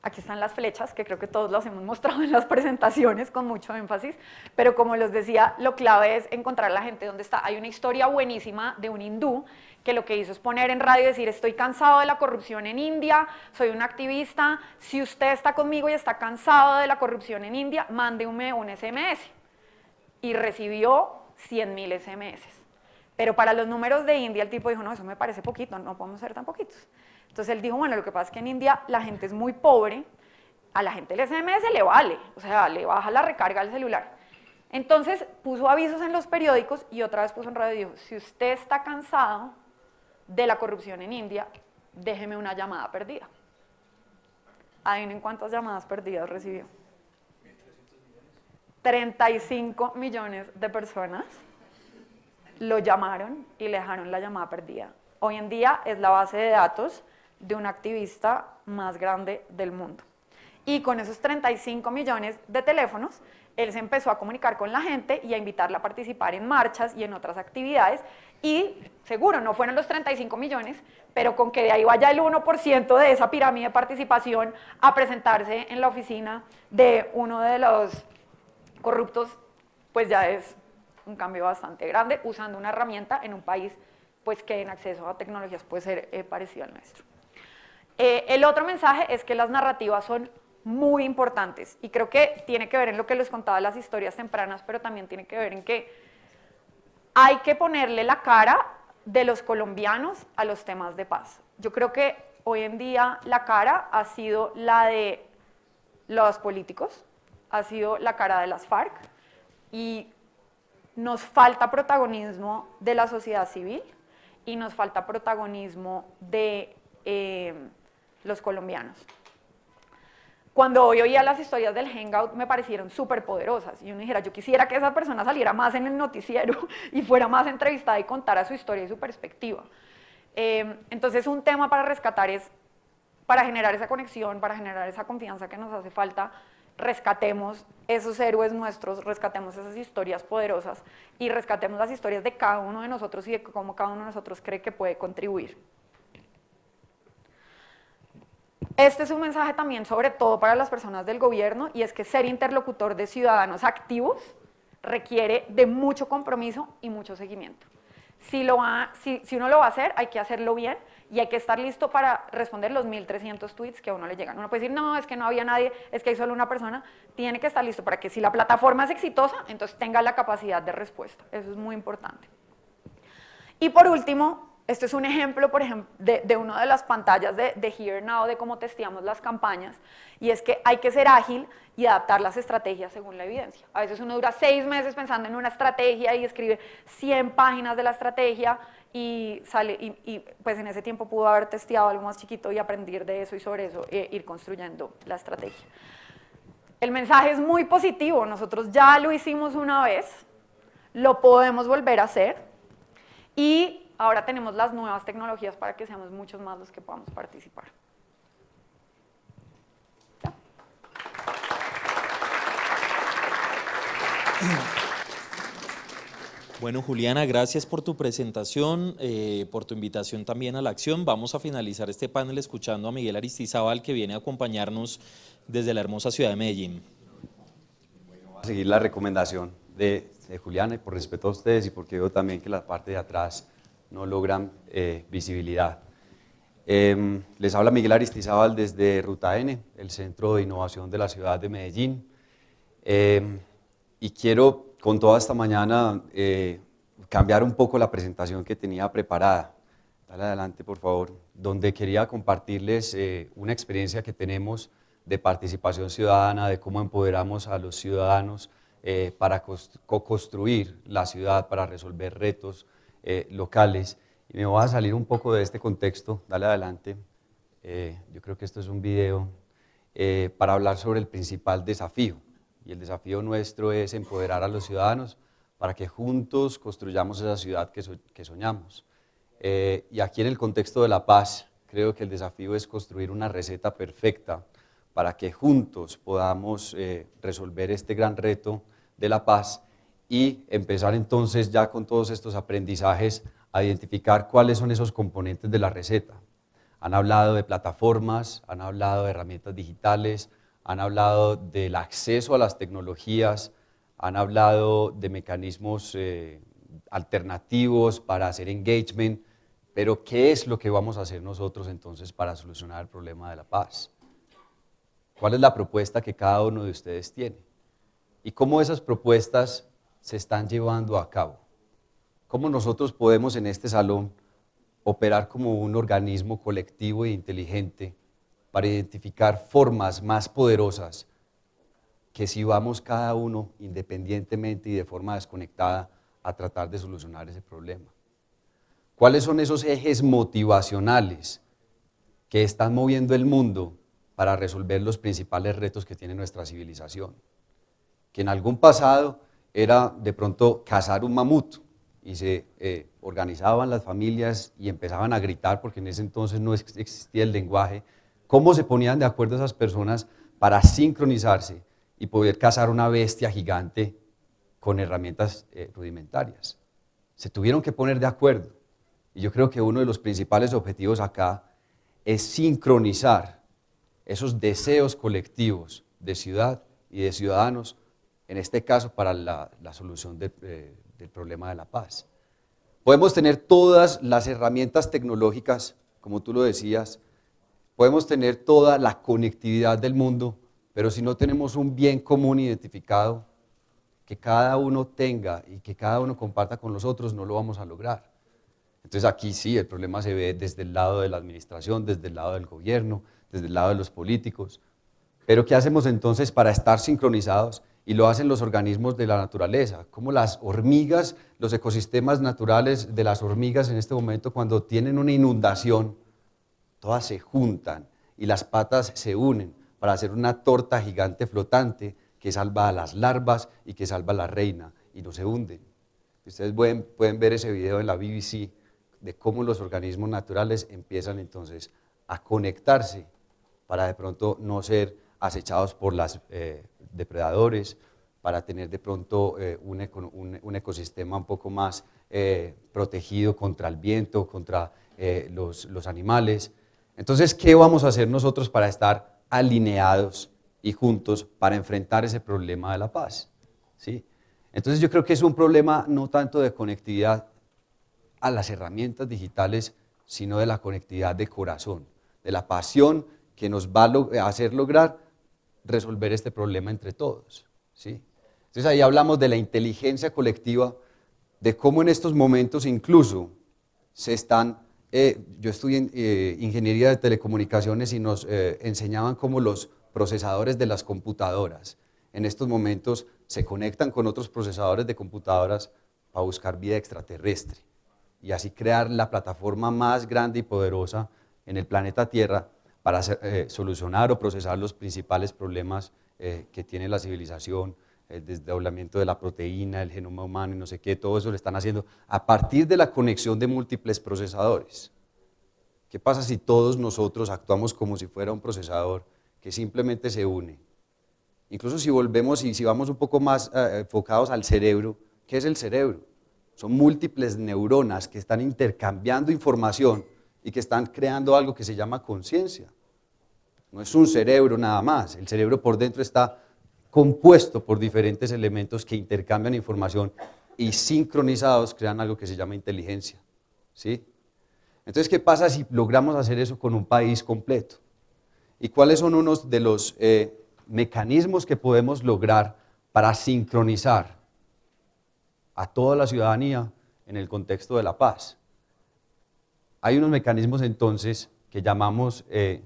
Aquí están las flechas, que creo que todos las hemos mostrado en las presentaciones con mucho énfasis, pero como les decía, lo clave es encontrar la gente donde está. Hay una historia buenísima de un hindú que lo que hizo es poner en radio y decir, estoy cansado de la corrupción en India, soy un activista, si usted está conmigo y está cansado de la corrupción en India, mándeme un SMS. Y recibió 100.000 SMS. Pero para los números de India el tipo dijo, no, eso me parece poquito, no podemos ser tan poquitos. Entonces él dijo, bueno, lo que pasa es que en India la gente es muy pobre, a la gente el SMS le vale, o sea, le baja la recarga al celular. Entonces puso avisos en los periódicos y otra vez puso en radio dijo, si usted está cansado de la corrupción en India, déjeme una llamada perdida. Adivinen cuántas llamadas perdidas recibió. 35 millones de personas lo llamaron y le dejaron la llamada perdida. Hoy en día es la base de datos de un activista más grande del mundo. Y con esos 35 millones de teléfonos, él se empezó a comunicar con la gente y a invitarla a participar en marchas y en otras actividades. Y seguro, no fueron los 35 millones, pero con que de ahí vaya el 1% de esa pirámide de participación a presentarse en la oficina de uno de los corruptos, pues ya es un cambio bastante grande, usando una herramienta en un país pues que en acceso a tecnologías puede ser eh, parecido al nuestro. Eh, el otro mensaje es que las narrativas son muy importantes y creo que tiene que ver en lo que les contaba las historias tempranas, pero también tiene que ver en que hay que ponerle la cara de los colombianos a los temas de paz. Yo creo que hoy en día la cara ha sido la de los políticos, ha sido la cara de las FARC y nos falta protagonismo de la sociedad civil y nos falta protagonismo de eh, los colombianos. Cuando hoy oía las historias del Hangout me parecieron súper poderosas y uno dijera, yo quisiera que esa persona saliera más en el noticiero y fuera más entrevistada y contara su historia y su perspectiva. Eh, entonces un tema para rescatar es, para generar esa conexión, para generar esa confianza que nos hace falta, rescatemos esos héroes nuestros, rescatemos esas historias poderosas y rescatemos las historias de cada uno de nosotros y de cómo cada uno de nosotros cree que puede contribuir. Este es un mensaje también sobre todo para las personas del gobierno y es que ser interlocutor de ciudadanos activos requiere de mucho compromiso y mucho seguimiento. Si, uno lo va a hacer, hay que hacerlo bien y hay que estar listo para responder los 1.300 tweets que a uno le llegan. Uno puede decir, no, es que no había nadie, es que hay solo una persona. Tiene que estar listo para que si la plataforma es exitosa, entonces tenga la capacidad de respuesta. Eso es muy importante. Y por último, este es un ejemplo, por ejemplo, de, de una de las pantallas de, de Here Now, de cómo testeamos las campañas, y es que hay que ser ágil y adaptar las estrategias según la evidencia. A veces uno dura seis meses pensando en una estrategia y escribe 100 páginas de la estrategia y sale, y, pues en ese tiempo pudo haber testeado algo más chiquito y aprender de eso y sobre eso eh, ir construyendo la estrategia. El mensaje es muy positivo, nosotros ya lo hicimos una vez, lo podemos volver a hacer y ahora tenemos las nuevas tecnologías para que seamos muchos más los que podamos participar. Bueno, Juliana, gracias por tu presentación, eh, por tu invitación también a la acción. Vamos a finalizar este panel escuchando a Miguel Aristizabal, que viene a acompañarnos desde la hermosa ciudad de Medellín. Bueno, a seguir la recomendación de Juliana, y por respeto a ustedes y porque veo también que la parte de atrás no logran eh, visibilidad. Em, les habla Miguel Aristizábal desde Ruta N, el Centro de Innovación de la Ciudad de Medellín. Em, y quiero, con toda esta mañana, eh, cambiar un poco la presentación que tenía preparada. Dale adelante, por favor. Donde quería compartirles eh, una experiencia que tenemos de participación ciudadana, de cómo empoderamos a los ciudadanos para co-construir la ciudad, para resolver retos eh, locales. Y me voy a salir un poco de este contexto, dale adelante. Eh, yo creo que esto es un video eh, para hablar sobre el principal desafío. Y el desafío nuestro es empoderar a los ciudadanos para que juntos construyamos esa ciudad que, que soñamos. y aquí en el contexto de la paz, creo que el desafío es construir una receta perfecta para que juntos podamos resolver este gran reto de la paz y empezar entonces ya con todos estos aprendizajes a identificar cuáles son esos componentes de la receta. Han hablado de plataformas, han hablado de herramientas digitales, han hablado del acceso a las tecnologías, han hablado de mecanismos eh, alternativos para hacer engagement, pero ¿qué es lo que vamos a hacer nosotros entonces para solucionar el problema de la paz? ¿Cuál es la propuesta que cada uno de ustedes tiene? ¿Y cómo esas propuestas se están llevando a cabo. ¿Cómo nosotros podemos en este salón operar como un organismo colectivo e inteligente para identificar formas más poderosas que si vamos cada uno independientemente y de forma desconectada a tratar de solucionar ese problema? ¿Cuáles son esos ejes motivacionales que están moviendo el mundo para resolver los principales retos que tiene nuestra civilización? Que en algún pasado era de pronto cazar un mamut y se eh, organizaban las familias y empezaban a gritar, porque en ese entonces no existía el lenguaje, cómo se ponían de acuerdo esas personas para sincronizarse y poder cazar una bestia gigante con herramientas eh, rudimentarias. Se tuvieron que poner de acuerdo. Y yo creo que uno de los principales objetivos acá es sincronizar esos deseos colectivos de ciudad y de ciudadanos en este caso para la, solución del, eh, del problema de la paz. Podemos tener todas las herramientas tecnológicas, como tú lo decías, podemos tener toda la conectividad del mundo, pero si no tenemos un bien común identificado, que cada uno tenga y que cada uno comparta con los otros, no lo vamos a lograr. Entonces aquí sí, el problema se ve desde el lado de la administración, desde el lado del gobierno, desde el lado de los políticos. Pero ¿qué hacemos entonces para estar sincronizados y lo hacen los organismos de la naturaleza, como las hormigas, los ecosistemas naturales de las hormigas en este momento cuando tienen una inundación, todas se juntan y las patas se unen para hacer una torta gigante flotante que salva a las larvas y que salva a la reina y no se hunden. Ustedes pueden, ver ese video en la BBC de cómo los organismos naturales empiezan entonces a conectarse para de pronto no ser acechados por las, eh, depredadores, para tener de pronto eh, un, un, ecosistema un poco más eh, protegido contra el viento, contra eh, los, los, animales. Entonces, ¿qué vamos a hacer nosotros para estar alineados y juntos para enfrentar ese problema de la paz? ¿Sí? Entonces, yo creo que es un problema no tanto de conectividad a las herramientas digitales, sino de la conectividad de corazón, de la pasión que nos va a hacer lograr resolver este problema entre todos. ¿sí? Entonces ahí hablamos de la inteligencia colectiva, de cómo en estos momentos incluso se están, eh, yo estudié eh, ingeniería de telecomunicaciones y nos eh, enseñaban cómo los procesadores de las computadoras en estos momentos se conectan con otros procesadores de computadoras para buscar vida extraterrestre y así crear la plataforma más grande y poderosa en el planeta Tierra para eh, solucionar o procesar los principales problemas eh, que tiene la civilización, el eh, desdoblamiento de la proteína, el genoma humano y no sé qué, todo eso lo están haciendo a partir de la conexión de múltiples procesadores. ¿Qué pasa si todos nosotros actuamos como si fuera un procesador que simplemente se une? Incluso si volvemos y si vamos un poco más enfocados al cerebro, ¿qué es el cerebro? Son múltiples neuronas que están intercambiando información y que están creando algo que se llama conciencia. No es un cerebro nada más. El cerebro por dentro está compuesto por diferentes elementos que intercambian información y sincronizados crean algo que se llama inteligencia. ¿Sí? Entonces, ¿qué pasa si logramos hacer eso con un país completo? ¿Y cuáles son unos de los eh, mecanismos que podemos lograr para sincronizar a toda la ciudadanía en el contexto de la paz? Hay unos mecanismos entonces que llamamos eh,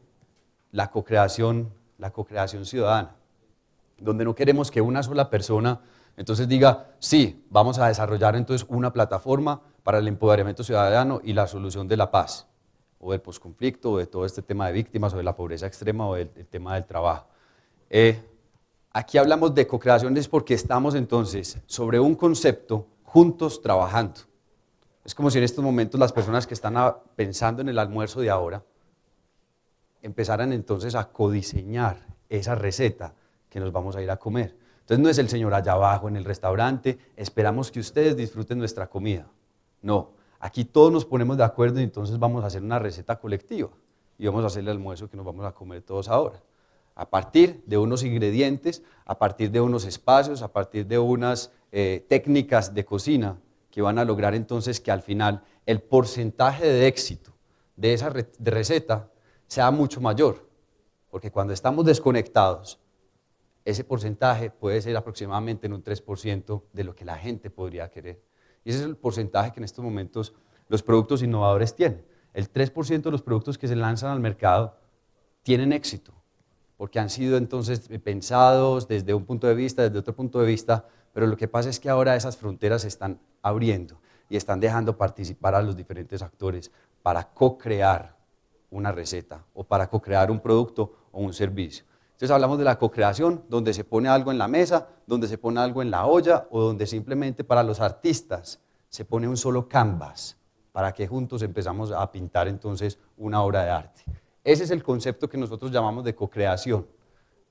la cocreación, la ciudadana, donde no queremos que una sola persona entonces diga, sí, vamos a desarrollar entonces una plataforma para el empoderamiento ciudadano y la solución de la paz, o del posconflicto, o de todo este tema de víctimas, o de la pobreza extrema, o del tema del trabajo. Eh, aquí hablamos de cocreaciones porque estamos entonces sobre un concepto juntos trabajando. Es como si en estos momentos las personas que están pensando en el almuerzo de ahora empezaran entonces a codiseñar esa receta que nos vamos a ir a comer. Entonces no es el Señor allá abajo en el restaurante, esperamos que ustedes disfruten nuestra comida. No, aquí todos nos ponemos de acuerdo y entonces vamos a hacer una receta colectiva y vamos a hacer el almuerzo que nos vamos a comer todos ahora. A partir de unos ingredientes, a partir de unos espacios, a partir de unas eh, técnicas de cocina que van a lograr entonces que al final el porcentaje de éxito de esa receta sea mucho mayor, porque cuando estamos desconectados, ese porcentaje puede ser aproximadamente en un 3% de lo que la gente podría querer. Y ese es el porcentaje que en estos momentos los productos innovadores tienen. El 3% de los productos que se lanzan al mercado tienen éxito, porque han sido entonces pensados desde un punto de vista, desde otro punto de vista, pero lo que pasa es que ahora esas fronteras se están abriendo y están dejando participar a los diferentes actores para co-crear una receta o para co-crear un producto o un servicio. Entonces hablamos de la co-creación, donde se pone algo en la mesa, donde se pone algo en la olla o donde simplemente para los artistas se pone un solo canvas para que juntos empezamos a pintar entonces una obra de arte. Ese es el concepto que nosotros llamamos de co-creación,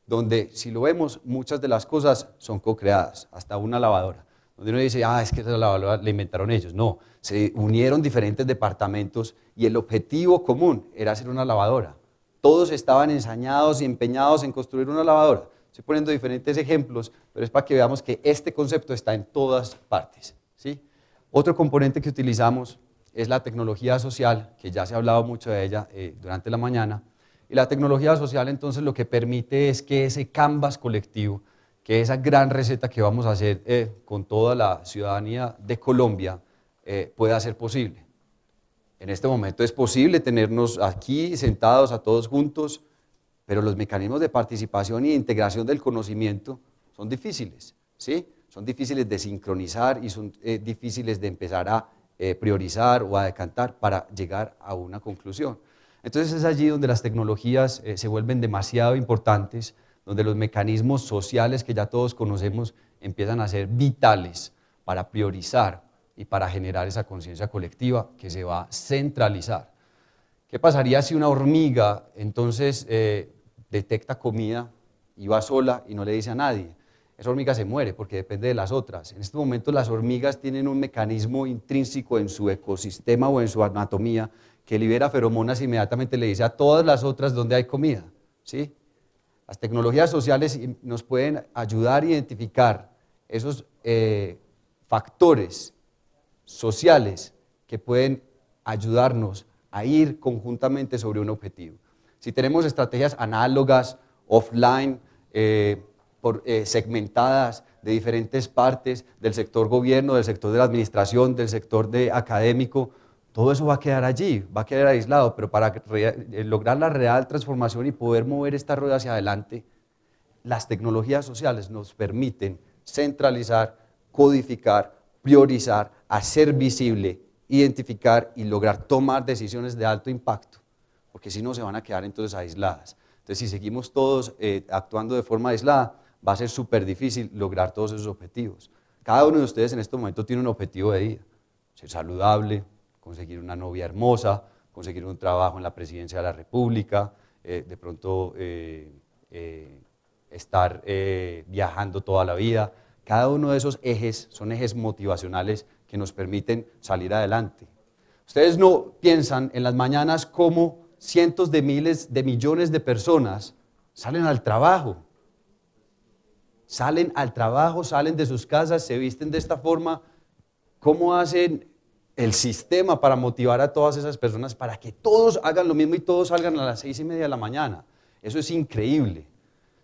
donde si lo vemos muchas de las cosas son co-creadas, hasta una lavadora donde uno dice, ah, es que esa la, la, inventaron ellos. No, se unieron diferentes departamentos y el objetivo común era hacer una lavadora. Todos estaban ensañados y empeñados en construir una lavadora. Estoy poniendo diferentes ejemplos, pero es para que veamos que este concepto está en todas partes. ¿sí? Otro componente que utilizamos es la tecnología social, que ya se ha hablado mucho de ella eh, durante la mañana. Y la tecnología social entonces lo que permite es que ese canvas colectivo que esa gran receta que vamos a hacer eh, con toda la ciudadanía de Colombia eh, pueda ser posible. En este momento es posible tenernos aquí sentados a todos juntos, pero los mecanismos de participación y integración del conocimiento son difíciles, ¿sí? Son difíciles de sincronizar y son eh, difíciles de empezar a priorizar o a decantar para llegar a una conclusión. Entonces es allí donde las tecnologías se vuelven demasiado importantes donde los mecanismos sociales que ya todos conocemos empiezan a ser vitales para priorizar y para generar esa conciencia colectiva que se va a centralizar. ¿Qué pasaría si una hormiga entonces eh, detecta comida y va sola y no le dice a nadie? Esa hormiga se muere porque depende de las otras. En este momento las hormigas tienen un mecanismo intrínseco en su ecosistema o en su anatomía que libera feromonas e inmediatamente le dice a todas las otras dónde hay comida. ¿sí? Las tecnologías sociales nos pueden ayudar a identificar esos eh, factores sociales que pueden ayudarnos a ir conjuntamente sobre un objetivo. Si tenemos estrategias análogas, offline, eh, eh, segmentadas de diferentes partes del sector gobierno, del sector de la administración, del sector de académico, todo eso va a quedar allí, va a quedar aislado, pero para eh, lograr la real transformación y poder mover esta rueda hacia adelante, las tecnologías sociales nos permiten centralizar, codificar, priorizar, hacer visible, identificar y lograr tomar decisiones de alto impacto, porque si no se van a quedar entonces aisladas. Entonces, si seguimos todos eh, actuando de forma aislada, va a ser súper difícil lograr todos esos objetivos. Cada uno de ustedes en este momento tiene un objetivo de vida, ser saludable, conseguir una novia hermosa, conseguir un trabajo en la presidencia de la República, eh, de pronto eh, eh, estar viajando toda la vida. Cada uno de esos ejes son ejes motivacionales que nos permiten salir adelante. Ustedes no piensan en las mañanas cómo cientos de miles de millones de personas salen al trabajo. Salen al trabajo, salen de sus casas, se visten de esta forma. ¿Cómo hacen el sistema para motivar a todas esas personas para que todos hagan lo mismo y todos salgan a las seis y media de la mañana. Eso es increíble.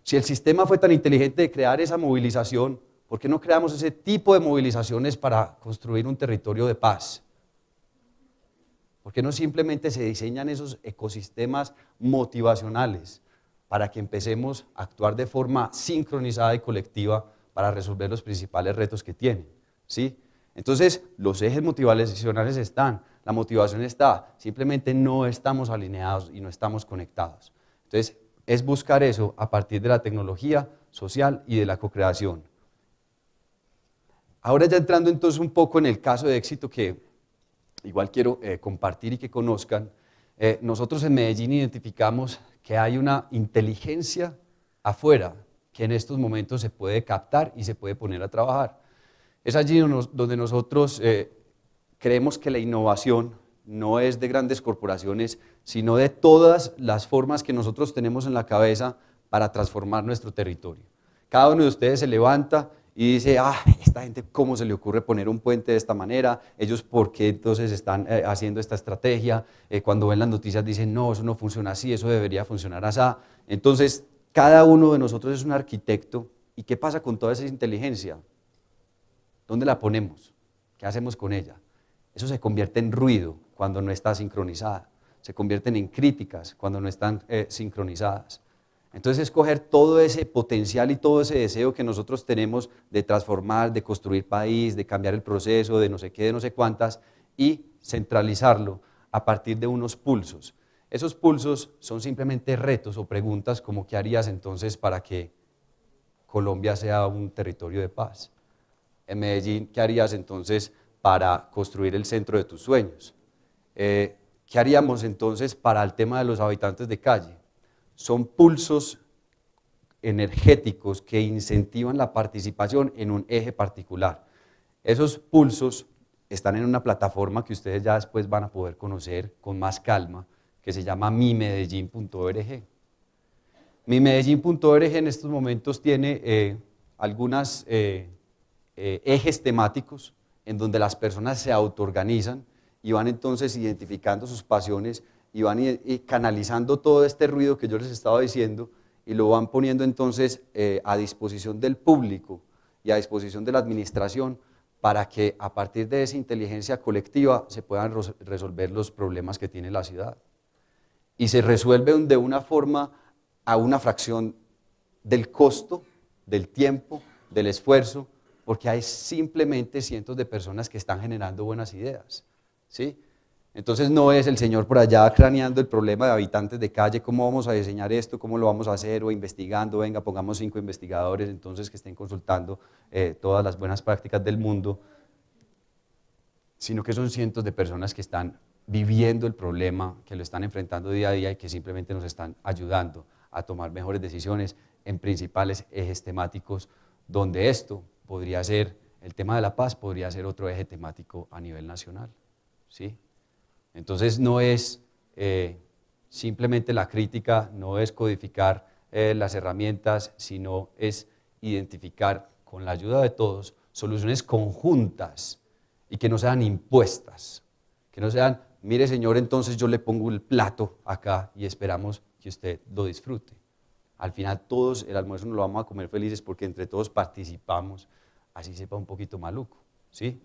Si el sistema fue tan inteligente de crear esa movilización, ¿por qué no creamos ese tipo de movilizaciones para construir un territorio de paz? ¿Por qué no simplemente se diseñan esos ecosistemas motivacionales para que empecemos a actuar de forma sincronizada y colectiva para resolver los principales retos que tienen? ¿Sí? Entonces, los ejes motivacionales están, la motivación está, simplemente no estamos alineados y no estamos conectados. Entonces, es buscar eso a partir de la tecnología social y de la co-creación. Ahora ya entrando entonces un poco en el caso de éxito que igual quiero eh, compartir y que conozcan, eh, nosotros en Medellín identificamos que hay una inteligencia afuera que en estos momentos se puede captar y se puede poner a trabajar. Es allí donde nosotros eh, creemos que la innovación no es de grandes corporaciones, sino de todas las formas que nosotros tenemos en la cabeza para transformar nuestro territorio. Cada uno de ustedes se levanta y dice, ah, esta gente, ¿cómo se le ocurre poner un puente de esta manera? Ellos, ¿por qué entonces están eh, haciendo esta estrategia? Eh, cuando ven las noticias dicen, no, eso no funciona así, eso debería funcionar así. Entonces, cada uno de nosotros es un arquitecto. ¿Y qué pasa con toda esa inteligencia? ¿Dónde la ponemos? ¿Qué hacemos con ella? Eso se convierte en ruido cuando no está sincronizada. Se convierten en críticas cuando no están eh, sincronizadas. Entonces escoger todo ese potencial y todo ese deseo que nosotros tenemos de transformar, de construir país, de cambiar el proceso, de no sé qué, de no sé cuántas, y centralizarlo a partir de unos pulsos. Esos pulsos son simplemente retos o preguntas como qué harías entonces para que Colombia sea un territorio de paz en Medellín, ¿qué harías entonces para construir el centro de tus sueños? Eh, ¿Qué haríamos entonces para el tema de los habitantes de calle? Son pulsos energéticos que incentivan la participación en un eje particular. Esos pulsos están en una plataforma que ustedes ya después van a poder conocer con más calma, que se llama mimedellín.org. Mimedellín.org en estos momentos tiene eh, algunas eh, eh, ejes temáticos en donde las personas se autoorganizan y van entonces identificando sus pasiones y van canalizando todo este ruido que yo les estaba diciendo y lo van poniendo entonces eh, a disposición del público y a disposición de la administración para que a partir de esa inteligencia colectiva se puedan resolver los problemas que tiene la ciudad. Y se resuelven de una forma a una fracción del costo, del tiempo, del esfuerzo porque hay simplemente cientos de personas que están generando buenas ideas. ¿sí? Entonces no es el señor por allá craneando el problema de habitantes de calle, cómo vamos a diseñar esto, cómo lo vamos a hacer, o investigando, venga, pongamos cinco investigadores entonces que estén consultando eh, todas las buenas prácticas del mundo, sino que son cientos de personas que están viviendo el problema, que lo están enfrentando día a día y que simplemente nos están ayudando a tomar mejores decisiones en principales ejes temáticos donde esto podría ser, el tema de la paz podría ser otro eje temático a nivel nacional. ¿sí? Entonces no es eh, simplemente la crítica, no es codificar eh, las herramientas, sino es identificar con la ayuda de todos soluciones conjuntas y que no sean impuestas, que no sean, mire señor, entonces yo le pongo el plato acá y esperamos que usted lo disfrute. Al final todos el almuerzo nos lo vamos a comer felices porque entre todos participamos, así sepa un poquito maluco, ¿sí?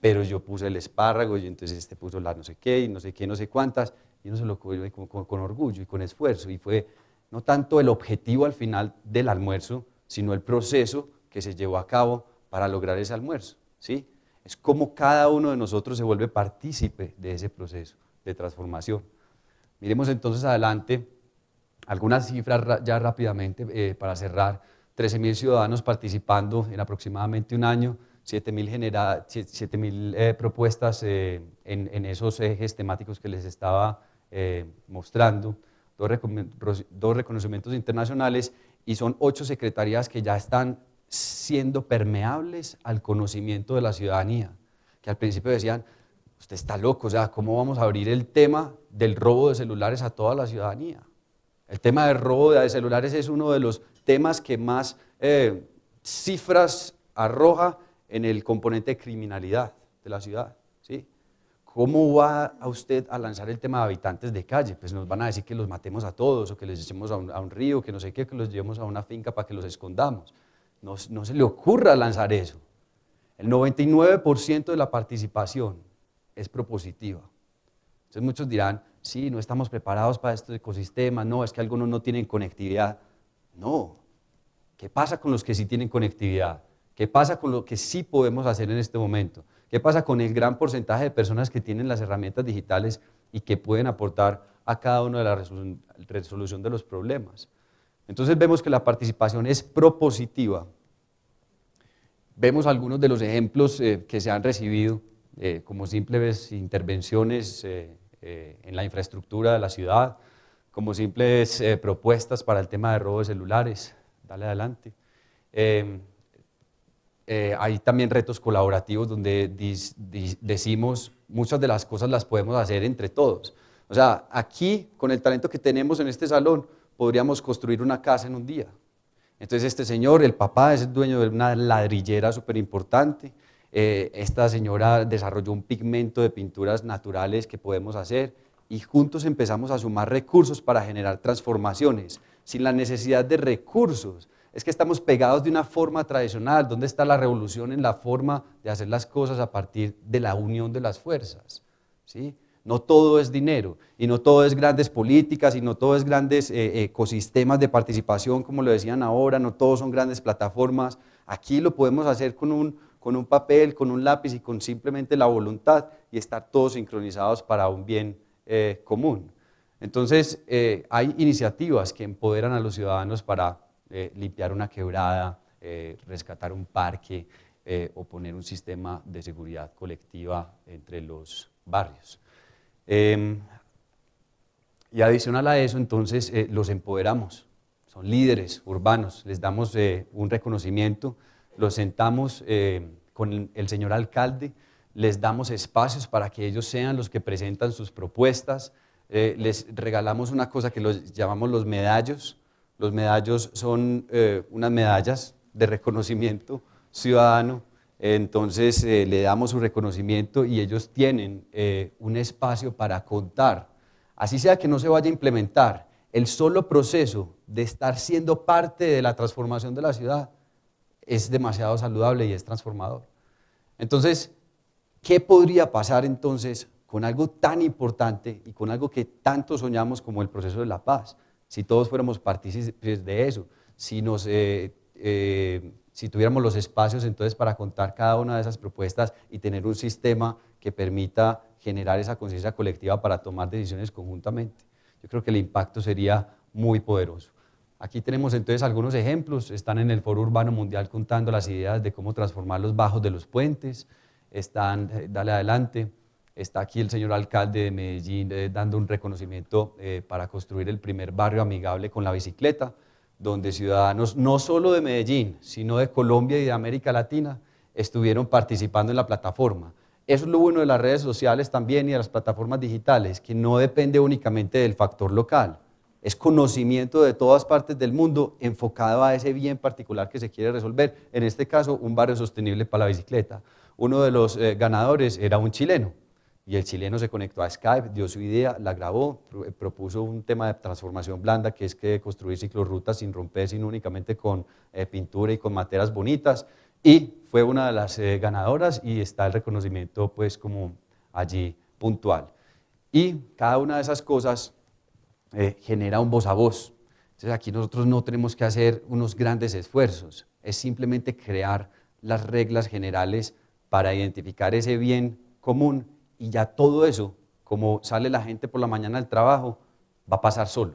Pero yo puse el espárrago y entonces este puso la no sé qué y no sé qué, no sé cuántas, y uno se lo comió con, con orgullo y con esfuerzo. Y fue no tanto el objetivo al final del almuerzo, sino el proceso que se llevó a cabo para lograr ese almuerzo, ¿sí? Es como cada uno de nosotros se vuelve partícipe de ese proceso de transformación. Miremos entonces adelante algunas cifras ya rápidamente eh, para cerrar. 13.000 ciudadanos participando en aproximadamente un año, 7.000 eh, propuestas eh, en, en, esos ejes temáticos que les estaba eh, mostrando, dos, dos reconocimientos internacionales y son ocho secretarías que ya están siendo permeables al conocimiento de la ciudadanía, que al principio decían, usted está loco, o sea, ¿cómo vamos a abrir el tema del robo de celulares a toda la ciudadanía? El tema de robo de celulares es uno de los temas que más eh, cifras arroja en el componente de criminalidad de la ciudad. ¿Cómo va a usted a lanzar el tema de habitantes de calle? Pues nos van a decir que los matemos a todos o que les echemos a un, a un río, que no sé qué, que los llevemos a una finca para que los escondamos. No, no se le ocurra lanzar eso. El 99% de la participación es propositiva. Entonces muchos dirán, sí, no estamos preparados para estos ecosistemas, no, es que algunos no tienen conectividad. No, ¿qué pasa con los que sí tienen conectividad? ¿Qué pasa con lo que sí podemos hacer en este momento? ¿Qué pasa con el gran porcentaje de personas que tienen las herramientas digitales y que pueden aportar a cada uno de la resolución de los problemas? Entonces vemos que la participación es propositiva. Vemos algunos de los ejemplos eh, que se han recibido eh, como simples intervenciones. Eh, eh, en la infraestructura de la ciudad, como simples eh, propuestas para el tema de robo de celulares. Dale adelante. Em, eh, hay también retos colaborativos donde decimos muchas de las cosas las podemos hacer entre todos. O sea, aquí, con el talento que tenemos en este salón, podríamos construir una casa en un día. Entonces este señor, el papá, es el dueño de una ladrillera súper importante, eh, esta señora desarrolló un pigmento de pinturas naturales que podemos hacer y juntos empezamos a sumar recursos para generar transformaciones, sin la necesidad de recursos. Es que estamos pegados de una forma tradicional. ¿Dónde está la revolución en la forma de hacer las cosas a partir de la unión de las fuerzas? ¿Sí? No todo es dinero, y no todo es grandes políticas, y no todo es grandes eh, ecosistemas de participación, como lo decían ahora, no todos son grandes plataformas. Aquí lo podemos hacer con un, con un papel, con un lápiz y con simplemente la voluntad y estar todos sincronizados para un bien eh, común. Entonces, eh, hay iniciativas que empoderan a los ciudadanos para eh, limpiar una quebrada, rescatar un parque o poner un sistema de seguridad colectiva entre los barrios. Em, y adicional a eso, entonces, los empoderamos, son líderes urbanos, les damos un reconocimiento los sentamos eh, con el señor alcalde, les damos espacios para que ellos sean los que presentan sus propuestas, eh, les regalamos una cosa que los llamamos los medallos. Los medallos son eh, unas medallas de reconocimiento ciudadano, entonces le damos su reconocimiento y ellos tienen un espacio para contar. Así sea que no se vaya a implementar, el solo proceso de estar siendo parte de la transformación de la ciudad es demasiado saludable y es transformador. Entonces, ¿qué podría pasar entonces con algo tan importante y con algo que tanto soñamos como el proceso de la paz? Si todos fuéramos partícipes de eso, si, eh, eh, si tuviéramos los espacios entonces para contar cada una de esas propuestas y tener un sistema que permita generar esa conciencia colectiva para tomar decisiones conjuntamente. Yo creo que el impacto sería muy poderoso. Aquí tenemos entonces algunos ejemplos, están en el Foro Urbano Mundial contando las ideas de cómo transformar los bajos de los puentes, están, eh, dale adelante, está aquí el señor alcalde de Medellín eh, dando un reconocimiento eh, para construir el primer barrio amigable con la bicicleta, donde ciudadanos no solo de Medellín, sino de Colombia y de América Latina estuvieron participando en la plataforma. Eso es lo bueno de las redes sociales también y de las plataformas digitales, que no depende únicamente del factor local es conocimiento de todas partes del mundo enfocado a ese bien particular que se quiere resolver. En este caso, un barrio sostenible para la bicicleta. Uno de los eh, ganadores era un chileno y el chileno se conectó a Skype, dio su idea, la grabó, eh, propuso un tema de transformación blanda que es que construir ciclorrutas sin romper, sino únicamente con eh, pintura y con materias bonitas y fue una de las ganadoras y está el reconocimiento pues como allí puntual. Y cada una de esas cosas eh, genera un voz a voz. Entonces aquí nosotros no tenemos que hacer unos grandes esfuerzos, es simplemente crear las reglas generales para identificar ese bien común y ya todo eso, como sale la gente por la mañana al trabajo, va a pasar solo.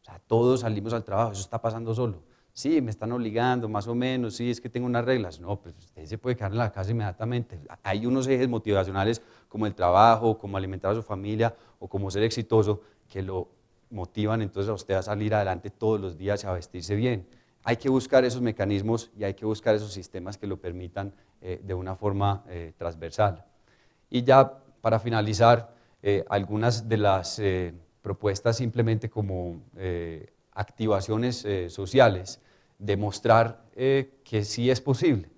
O sea, todos salimos al trabajo, eso está pasando solo. Sí, me están obligando, más o menos, sí, es que tengo unas reglas. No, pues usted se puede quedar en la casa inmediatamente. Hay unos ejes motivacionales como el trabajo, como alimentar a su familia o como ser exitoso, que lo motivan entonces a usted a salir adelante todos los días y a vestirse bien. Hay que buscar esos mecanismos y hay que buscar esos sistemas que lo permitan eh, de una forma eh, transversal. Y ya para finalizar, eh, algunas de las propuestas simplemente como activaciones sociales, demostrar que sí es posible.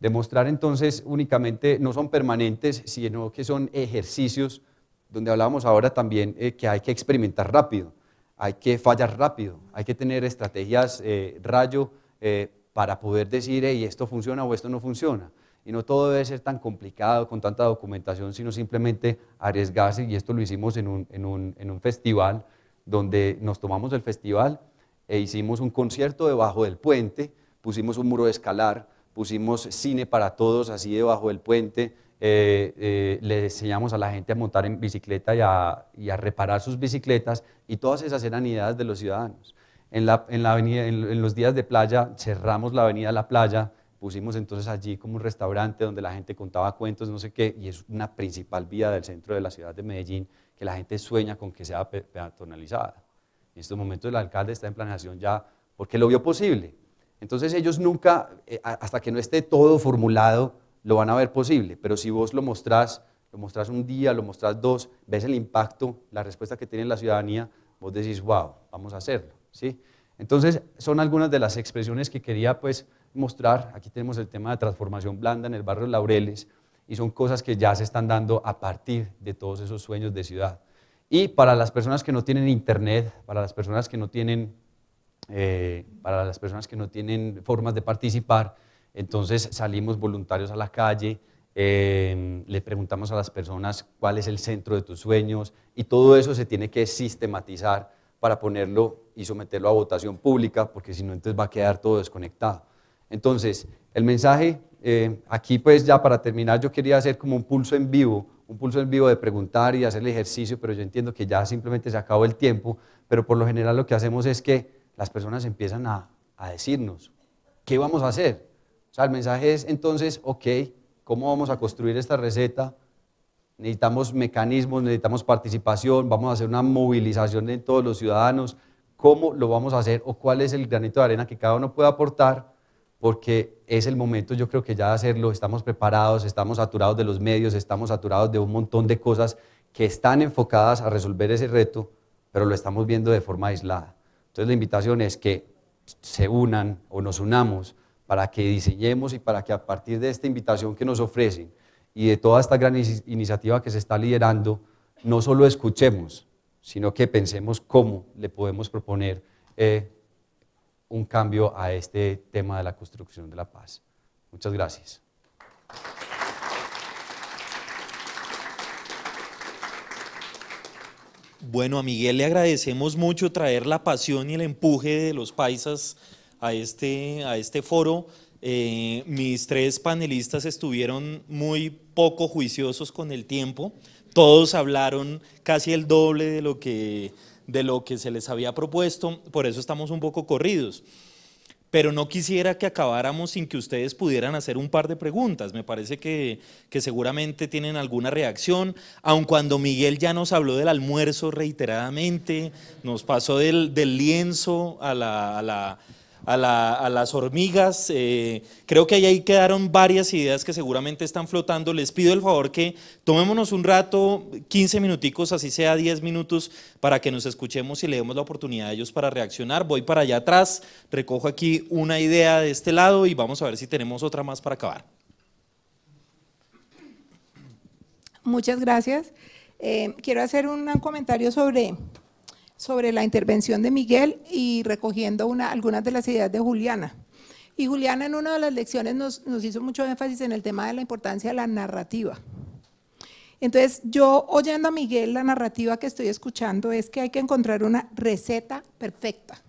Demostrar entonces únicamente, no son permanentes, sino que son ejercicios donde hablábamos ahora también que hay que experimentar rápido hay que fallar rápido, hay que tener estrategias eh, rayo eh, para poder decir, esto funciona o esto no funciona. Y no todo debe ser tan complicado, con tanta documentación, sino simplemente arriesgarse. Y esto lo hicimos en un, en un festival, donde nos tomamos el festival e hicimos un concierto debajo del puente, pusimos un muro de escalar, pusimos cine para todos así debajo del puente, eh, eh, le enseñamos a la gente a montar en bicicleta y a, y a, reparar sus bicicletas y todas esas eran ideas de los ciudadanos. En, la, en, la avenida, en, los días de playa cerramos la avenida La Playa, pusimos entonces allí como un restaurante donde la gente contaba cuentos, no sé qué, y es una principal vía del centro de la ciudad de Medellín que la gente sueña con que sea peatonalizada. En estos momentos el alcalde está en planeación ya porque lo vio posible. Entonces ellos nunca, eh, hasta que no esté todo formulado, lo van a ver posible, pero si vos lo mostrás, lo mostrás un día, lo mostrás dos, ves el impacto, la respuesta que tiene la ciudadanía, vos decís, wow, vamos a hacerlo, ¿sí? Entonces, son algunas de las expresiones que quería pues mostrar. Aquí tenemos el tema de transformación blanda en el barrio Laureles y son cosas que ya se están dando a partir de todos esos sueños de ciudad. Y para las personas que no tienen internet, para las personas que eh, para las personas que no tienen formas de participar, entonces salimos voluntarios a la calle, em, le preguntamos a las personas cuál es el centro de tus sueños y todo eso se tiene que sistematizar para ponerlo y someterlo a votación pública, porque si no, entonces va a quedar todo desconectado. Entonces, el mensaje, em, aquí pues ya para terminar, yo quería hacer como un pulso en vivo, un pulso en vivo de preguntar y hacer el ejercicio, pero yo entiendo que ya simplemente se acabó el tiempo, pero por lo general lo que hacemos es que las personas empiezan a decirnos, ¿qué vamos a hacer? el mensaje es entonces, ok, ¿cómo vamos a construir esta receta? Necesitamos mecanismos, necesitamos participación, vamos a hacer una movilización de todos los ciudadanos, ¿cómo lo vamos a hacer o cuál es el granito de arena que cada uno puede aportar? Porque es el momento, yo creo que ya de hacerlo, estamos preparados, estamos saturados de los medios, estamos saturados de un montón de cosas que están enfocadas a resolver ese reto, pero lo estamos viendo de forma aislada. Entonces la invitación es que se unan o nos unamos para que diseñemos y para que a partir de esta invitación que nos ofrecen y de toda esta gran iniciativa que se está liderando, no solo escuchemos, sino que pensemos cómo le podemos proponer eh, un cambio a este tema de la construcción de la paz. Muchas gracias. Bueno, a Miguel le agradecemos mucho traer la pasión y el empuje de los paisas a este, a este foro, eh, mis tres panelistas estuvieron muy poco juiciosos con el tiempo. Todos hablaron casi el doble de lo que, de lo que se les había propuesto, por eso estamos un poco corridos. Pero no quisiera que acabáramos sin que ustedes pudieran hacer un par de preguntas. Me parece que, seguramente tienen alguna reacción, aun cuando Miguel ya nos habló del almuerzo reiteradamente, nos pasó del, lienzo a la a, las hormigas. Eh, creo que ahí, quedaron varias ideas que seguramente están flotando. Les pido el favor que tomémonos un rato, 15 minuticos, así sea 10 minutos, para que nos escuchemos y le demos la oportunidad a ellos para reaccionar. Voy para allá atrás, recojo aquí una idea de este lado y vamos a ver si tenemos otra más para acabar. Muchas gracias. Eh, quiero hacer un comentario sobre sobre la intervención de Miguel y recogiendo una, algunas de las ideas de Juliana. Y Juliana en una de las lecciones nos, nos hizo mucho énfasis en el tema de la importancia de la narrativa. Entonces, yo oyendo a Miguel, la narrativa que estoy escuchando es que hay que encontrar una receta perfecta.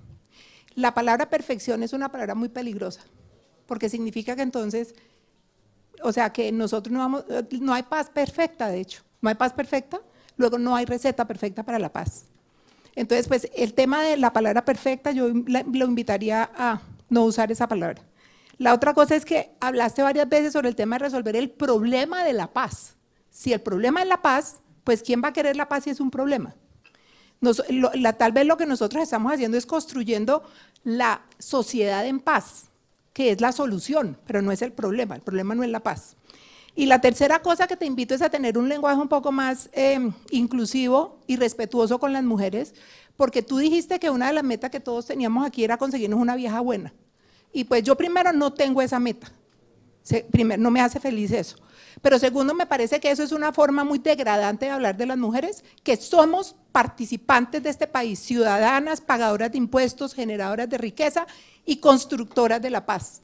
La palabra perfección es una palabra muy peligrosa, porque significa que entonces, o sea, que nosotros no vamos, eh, no hay paz perfecta, de hecho, no hay paz perfecta, luego no hay receta perfecta para la paz. Entonces, pues el tema de la palabra perfecta, yo lo invitaría a no usar esa palabra. La otra cosa es que hablaste varias veces sobre el tema de resolver el problema de la paz. Si el problema es la paz, pues ¿quién va a querer la paz si es un problema? tal vez lo que nosotros estamos haciendo es construyendo la sociedad en paz, que es la solución, pero no es el problema. El problema no es la paz. Y la tercera cosa que te invito es a tener un lenguaje un poco más em, inclusivo y respetuoso con las mujeres, porque tú dijiste que una de las metas que todos teníamos aquí era conseguirnos una vieja buena. Y pues yo primero no tengo esa meta. primero, no me hace feliz eso. Pero segundo, me parece que eso es una forma muy degradante de hablar de las mujeres, que somos participantes de este país, ciudadanas, pagadoras de impuestos, generadoras de riqueza y constructoras de la paz.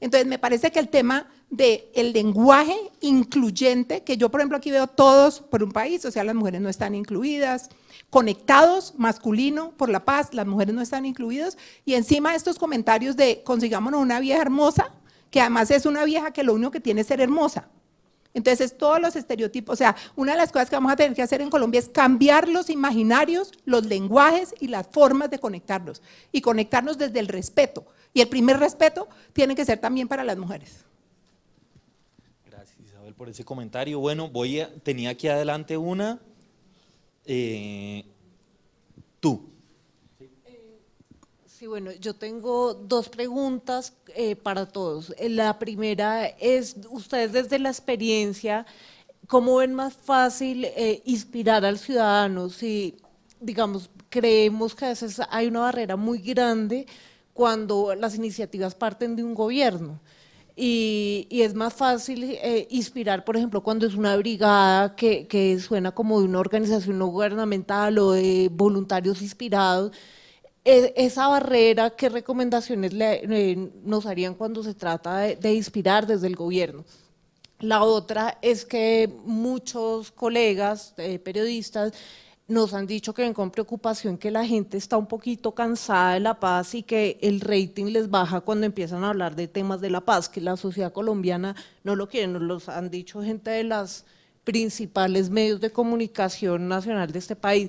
Entonces, me parece que el tema del el lenguaje incluyente, que yo por ejemplo aquí veo todos por un país, o sea, las mujeres no están incluidas, conectados, masculino, por la paz, las mujeres no están incluidas, y encima estos comentarios de consigámonos una vieja hermosa, que además es una vieja que lo único que tiene es ser hermosa. Entonces, todos los estereotipos, o sea, una de las cosas que vamos a tener que hacer en Colombia es cambiar los imaginarios, los lenguajes y las formas de conectarnos, y conectarnos desde el respeto. Y el primer respeto tiene que ser también para las mujeres por ese comentario. Bueno, voy tenía aquí adelante una. Eh, tú. Sí, bueno, yo tengo dos preguntas eh, para todos. La primera es, ustedes desde la experiencia, ¿cómo ven más fácil eh, inspirar al ciudadano? Si, digamos, creemos que a veces hay una barrera muy grande cuando las iniciativas parten de un gobierno y, es más fácil eh, inspirar, por ejemplo, cuando es una brigada que, suena como de una organización no gubernamental o de voluntarios inspirados e-, esa barrera, ¿qué recomendaciones le, nos harían cuando se trata de, inspirar desde el gobierno? La otra es que muchos colegas eh, periodistas nos han dicho que ven con preocupación que la gente está un poquito cansada de la paz y que el rating les baja cuando empiezan a hablar de temas de la paz, que la sociedad colombiana no lo quiere, nos los han dicho gente de los principales medios de comunicación nacional de este país.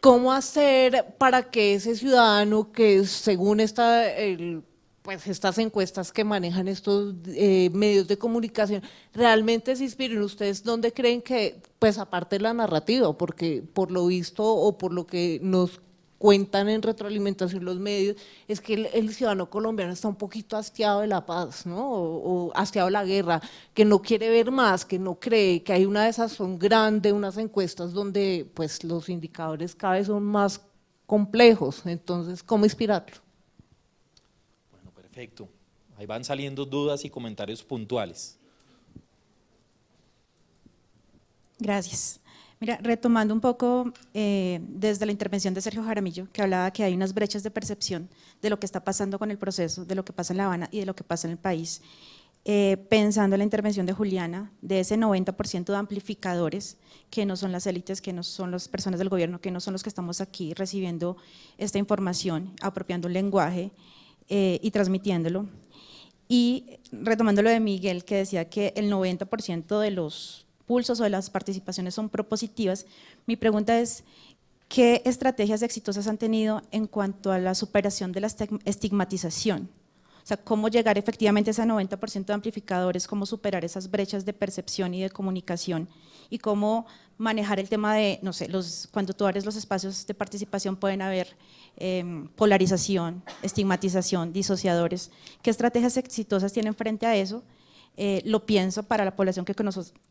¿Cómo hacer para que ese ciudadano que según está el pues estas encuestas que manejan estos eh, medios de comunicación, realmente se inspiran. ¿Ustedes dónde creen que, pues aparte de la narrativa, porque por lo visto o por lo que nos cuentan en retroalimentación los medios, es que el, ciudadano colombiano está un poquito hastiado de la paz, ¿no? O, hastiado de la guerra, que no quiere ver más, que no cree, que hay una de esas son grandes unas encuestas donde pues los indicadores cada vez son más complejos. Entonces, ¿cómo inspirarlo? Perfecto. Ahí van saliendo dudas y comentarios puntuales. Gracias. Mira, retomando un poco eh, desde la intervención de Sergio Jaramillo, que hablaba que hay unas brechas de percepción de lo que está pasando con el proceso, de lo que pasa en La Habana y de lo que pasa en el país. Eh, pensando en la intervención de Juliana, de ese 90% de amplificadores, que no son las élites, que no son las personas del gobierno, que no son los que estamos aquí recibiendo esta información, apropiando un lenguaje, eh, y transmitiéndolo. Y retomando lo de Miguel, que decía que el 90% de los pulsos o de las participaciones son propositivas, mi pregunta es, ¿qué estrategias exitosas han tenido en cuanto a la superación de la estigmatización? O sea, ¿cómo llegar efectivamente a ese 90% de amplificadores? ¿Cómo superar esas brechas de percepción y de comunicación? ¿Y cómo manejar el tema de, no sé, los, cuando tú abres los espacios de participación pueden haber Em, polarización, estigmatización, disociadores. ¿Qué estrategias exitosas tienen frente a eso? Eh, lo pienso para la población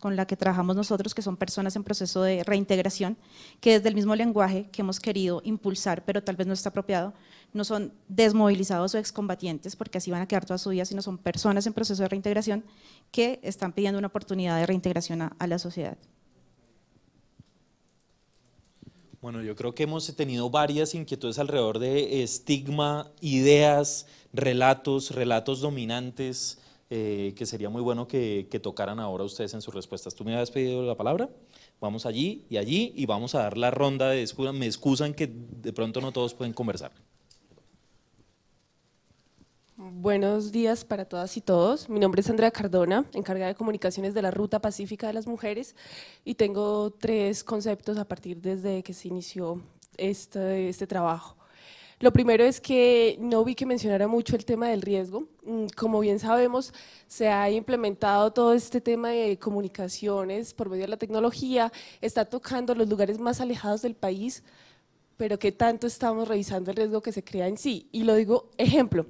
con, la que trabajamos nosotros, que son personas en proceso de reintegración, que desde el mismo lenguaje que hemos querido impulsar, pero tal vez no está apropiado, no son desmovilizados o excombatientes, porque así van a quedar toda su vida, sino son personas en proceso de reintegración que están pidiendo una oportunidad de reintegración a la sociedad. Bueno, yo creo que hemos tenido varias inquietudes alrededor de estigma, ideas, relatos, relatos dominantes, eh, que sería muy bueno que, tocaran ahora ustedes en sus respuestas. Tú me habías pedido la palabra, vamos allí y allí y vamos a dar la ronda de Me excusan que de pronto no todos pueden conversar. Buenos días para todas y todos. Mi nombre es Andrea Cardona, encargada de comunicaciones de la Ruta Pacífica de las Mujeres y tengo tres conceptos a partir desde que se inició este, este trabajo. Lo primero es que no vi que mencionara mucho el tema del riesgo. Mm, como bien sabemos, se ha implementado todo este tema de comunicaciones por medio de la tecnología, está tocando los lugares más alejados del país, pero ¿qué tanto estamos revisando el riesgo que se crea en sí? Y lo digo, ejemplo,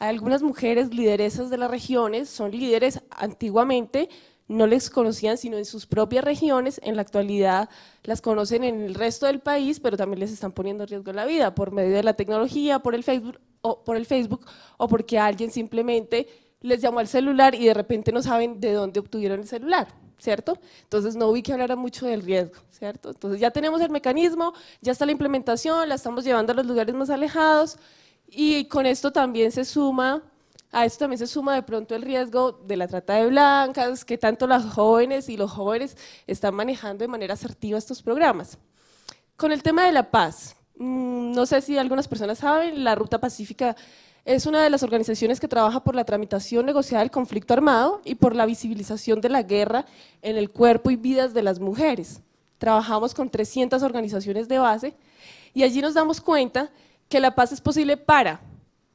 algunas mujeres lideresas de las regiones son líderes antiguamente, no les conocían sino en sus propias regiones, en la actualidad las conocen en el resto del país, pero también les están poniendo en riesgo la vida por medio de la tecnología, por el Facebook o, por el Facebook, o porque alguien simplemente les llamó al celular y de repente no saben de dónde obtuvieron el celular. ¿cierto? Entonces no hubo que hablar mucho del riesgo, ¿cierto? Entonces ya tenemos el mecanismo, ya está la implementación, la estamos llevando a los lugares más alejados y con esto también se suma, a esto también se suma de pronto el riesgo de la trata de blancas, que tanto las jóvenes y los jóvenes están manejando de manera asertiva estos programas. Con el tema de la paz, mm, no sé si algunas personas saben, la Ruta Pacífica es una de las organizaciones que trabaja por la tramitación negociada del conflicto armado y por la visibilización de la guerra en el cuerpo y vidas de las mujeres. Trabajamos con 300 organizaciones de base y allí nos damos cuenta que la paz es posible para,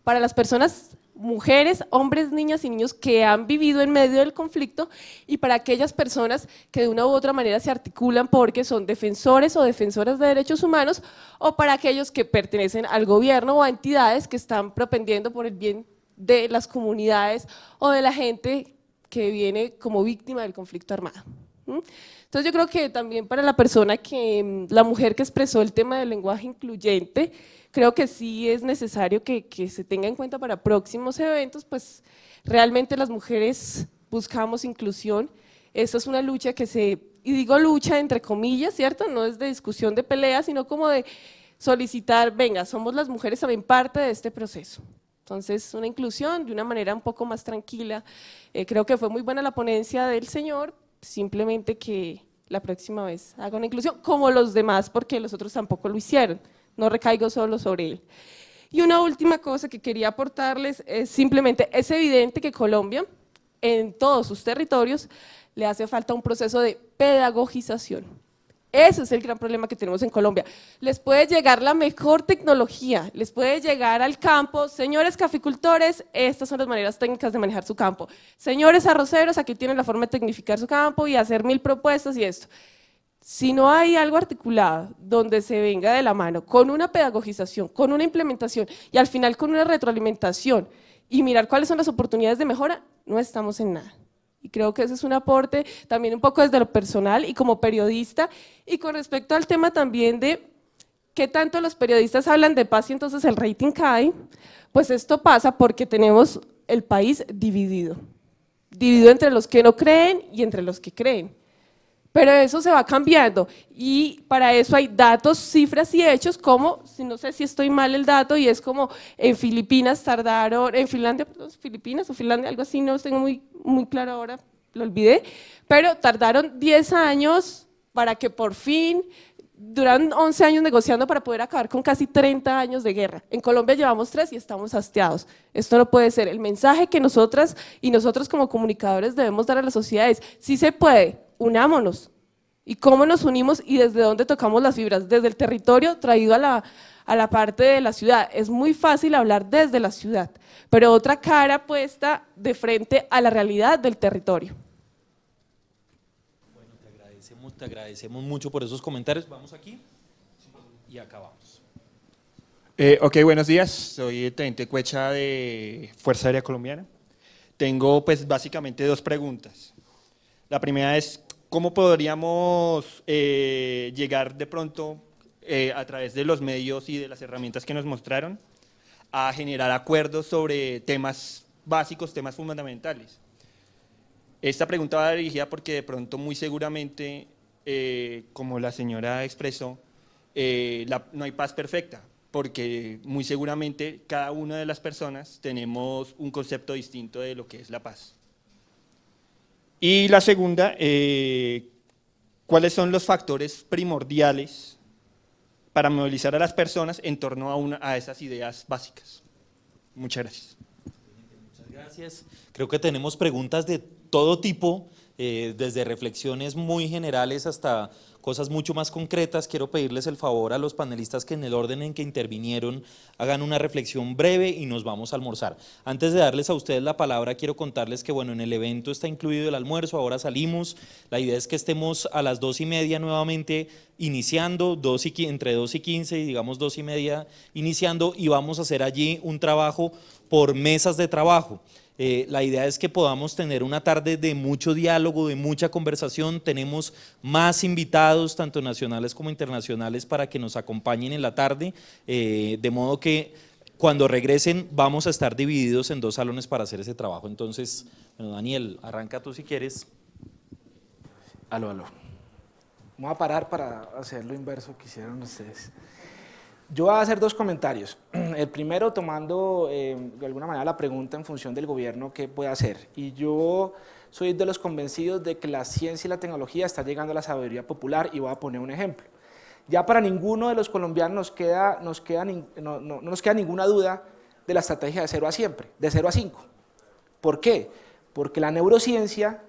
para las personas, mujeres, hombres, niñas y niños que han vivido en medio del conflicto y para aquellas personas que de una u otra manera se articulan porque son defensores o defensoras de derechos humanos o para aquellos que pertenecen al gobierno o a entidades que están propendiendo por el bien de las comunidades o de la gente que viene como víctima del conflicto armado. Entonces yo creo que también para la persona que, mm, la mujer que expresó el tema del lenguaje incluyente, creo que sí es necesario que, se tenga en cuenta para próximos eventos, pues realmente las mujeres buscamos inclusión. Esa es una lucha que se, y digo lucha entre comillas, ¿cierto? No es de discusión de pelea, sino como de solicitar, venga, somos las mujeres también parte de este proceso. Entonces, una inclusión de una manera un poco más tranquila. Eh, creo que fue muy buena la ponencia del señor, simplemente que la próxima vez haga una inclusión, como los demás, porque los otros tampoco lo hicieron no recaigo solo sobre él. Y una última cosa que quería aportarles es simplemente, es evidente que Colombia, en todos sus territorios, le hace falta un proceso de pedagogización. Ese es el gran problema que tenemos en Colombia. Les puede llegar la mejor tecnología, les puede llegar al campo, señores caficultores, estas son las maneras técnicas de manejar su campo. Señores arroceros, aquí tienen la forma de tecnificar su campo y hacer mil propuestas y esto. Si no hay algo articulado donde se venga de la mano con una pedagogización, con una implementación y al final con una retroalimentación y mirar cuáles son las oportunidades de mejora, no estamos en nada. Y creo que ese es un aporte también un poco desde lo personal y como periodista. Y con respecto al tema también de qué tanto los periodistas hablan de paz y entonces el rating cae, pues esto pasa porque tenemos el país dividido. Dividido entre los que no creen y entre los que creen pero eso se va cambiando y para eso hay datos, cifras y hechos, como, no sé si estoy mal el dato, y es como en Filipinas tardaron, en Finlandia, perdón, Filipinas o Finlandia, algo así, no lo tengo muy, muy claro ahora, lo olvidé, pero tardaron 10 años para que por fin duran 11 años negociando para poder acabar con casi 30 años de guerra. En Colombia llevamos 3 y estamos hastiados. Esto no puede ser. El mensaje que nosotras y nosotros como comunicadores debemos dar a las sociedades: es, sí se puede, unámonos. ¿Y cómo nos unimos y desde dónde tocamos las fibras? Desde el territorio traído a la, parte de la ciudad. Es muy fácil hablar desde la ciudad, pero otra cara puesta de frente a la realidad del territorio. Bueno, te agradecemos, agradecemos mucho por esos comentarios. Vamos aquí y acabamos. Eh, ok, buenos días. Soy el Teniente Cuecha de Fuerza Aérea Colombiana. Tengo pues básicamente dos preguntas. La primera es, ¿Cómo podríamos eh, llegar de pronto eh, a través de los medios y de las herramientas que nos mostraron a generar acuerdos sobre temas básicos, temas fundamentales? Esta pregunta va dirigida porque de pronto muy seguramente, eh, como la señora expresó, no hay paz perfecta, porque muy seguramente cada una de las personas tenemos un concepto distinto de lo que es la paz. Y la segunda, eh, ¿cuáles son los factores primordiales para movilizar a las personas en torno a, a esas ideas básicas? Muchas gracias. Muchas gracias. Creo que tenemos preguntas de todo tipo, eh, desde reflexiones muy generales hasta cosas mucho más concretas, quiero pedirles el favor a los panelistas que en el orden en que intervinieron hagan una reflexión breve y nos vamos a almorzar. Antes de darles a ustedes la palabra, quiero contarles que bueno, en el evento está incluido el almuerzo, ahora salimos, la idea es que estemos a las dos y media nuevamente iniciando, entre dos y quince y digamos dos y media iniciando y vamos a hacer allí un trabajo por mesas de trabajo. Eh, la idea es que podamos tener una tarde de mucho diálogo, de mucha conversación. Tenemos más invitados, tanto nacionales como internacionales, para que nos acompañen en la tarde, eh, de modo que cuando regresen vamos a estar divididos en dos salones para hacer ese trabajo. Entonces, Daniel, arranca tú si quieres. Aló, aló. Voy a parar para hacer lo inverso que hicieron ustedes. Yo voy a hacer dos comentarios. El primero tomando em, de alguna manera la pregunta en función del gobierno qué puede hacer. Y yo soy de los convencidos de que la ciencia y la tecnología está llegando a la sabiduría popular y voy a poner un ejemplo. Ya para ninguno de los colombianos queda, nos queda, no nos queda ninguna duda de la estrategia de cero a siempre, de cero a cinco. ¿Por qué? Porque la neurociencia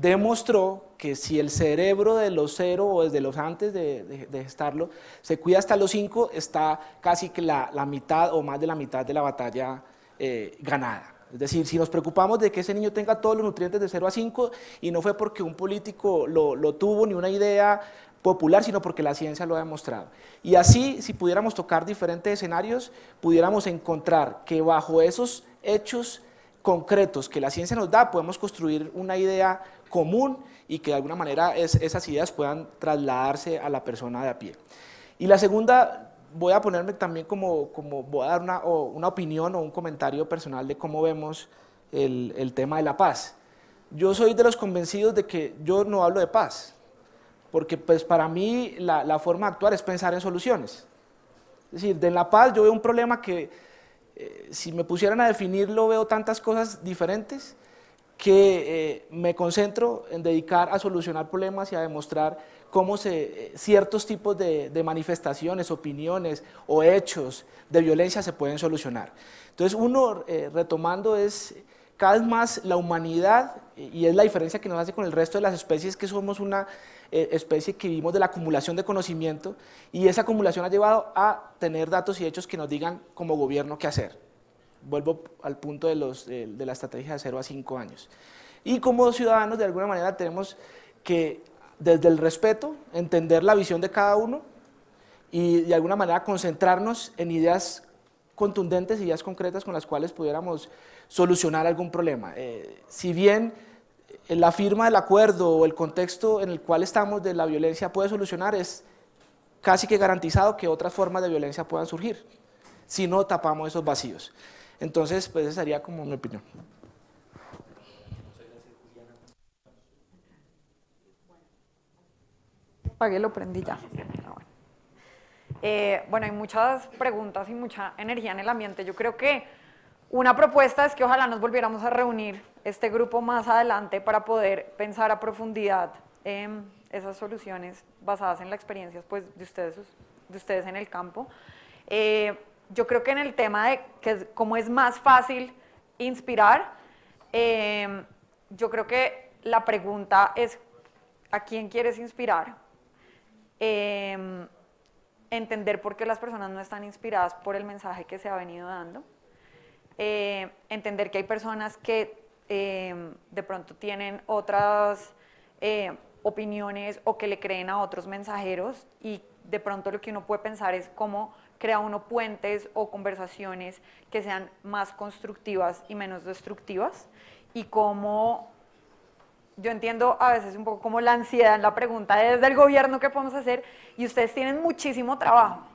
demostró que si el cerebro de los cero o desde los antes de, de, gestarlo se cuida hasta los cinco, está casi que la, mitad o más de la mitad de la batalla eh, ganada. Es decir, si nos preocupamos de que ese niño tenga todos los nutrientes de cero a cinco y no fue porque un político lo tuvo ni una idea popular, sino porque la ciencia lo ha demostrado. Y así, si pudiéramos tocar diferentes escenarios, pudiéramos encontrar que bajo esos hechos concretos que la ciencia nos da, podemos construir una idea común y que de alguna manera esas ideas puedan trasladarse a la persona de a pie. Y la segunda, voy a ponerme también como, como voy a dar una, una opinión o un comentario personal de cómo vemos el, tema de la paz. Yo soy de los convencidos de que yo no hablo de paz, porque pues para mí la, la forma de actuar es pensar en soluciones. Es decir, de la paz yo veo un problema que eh, si me pusieran a definirlo, veo tantas cosas diferentes que eh, me concentro en dedicar a solucionar problemas y a demostrar cómo eh, ciertos tipos de, manifestaciones, opiniones o hechos de violencia se pueden solucionar. Entonces, uno, retomando, es cada vez más la humanidad, y es la diferencia que nos hace con el resto de las especies, que somos una eh, especie que vivimos de la acumulación de conocimiento y esa acumulación ha llevado a tener datos y hechos que nos digan como gobierno qué hacer. Vuelvo al punto de, los, de, la estrategia de 0 a 5 años. Y como ciudadanos, de alguna manera, tenemos que, desde el respeto, entender la visión de cada uno y, de alguna manera, concentrarnos en ideas contundentes, ideas concretas con las cuales pudiéramos solucionar algún problema. Eh, si bien eh, la firma del acuerdo o el contexto en el cual estamos de la violencia puede solucionar, es casi que garantizado que otras formas de violencia puedan surgir, si no tapamos esos vacíos. Entonces, pues esa sería como mi opinión. Pagué, lo prendí ya. Eh, bueno, hay muchas preguntas y mucha energía en el ambiente. Yo creo que una propuesta es que ojalá nos volviéramos a reunir este grupo más adelante para poder pensar a profundidad en esas soluciones basadas en la experiencia pues, de, ustedes, en el campo. Eh, yo creo que en el tema de que cómo es más fácil inspirar, eh, yo creo que la pregunta es ¿a quién quieres inspirar? Eh, entender por qué las personas no están inspiradas por el mensaje que se ha venido dando eh, entender que hay personas que eh, de pronto tienen otras eh, opiniones o que le creen a otros mensajeros y de pronto lo que uno puede pensar es cómo crea uno puentes o conversaciones que sean más constructivas y menos destructivas y cómo yo entiendo a veces un poco como la ansiedad en la pregunta desde el gobierno qué podemos hacer y ustedes tienen muchísimo trabajo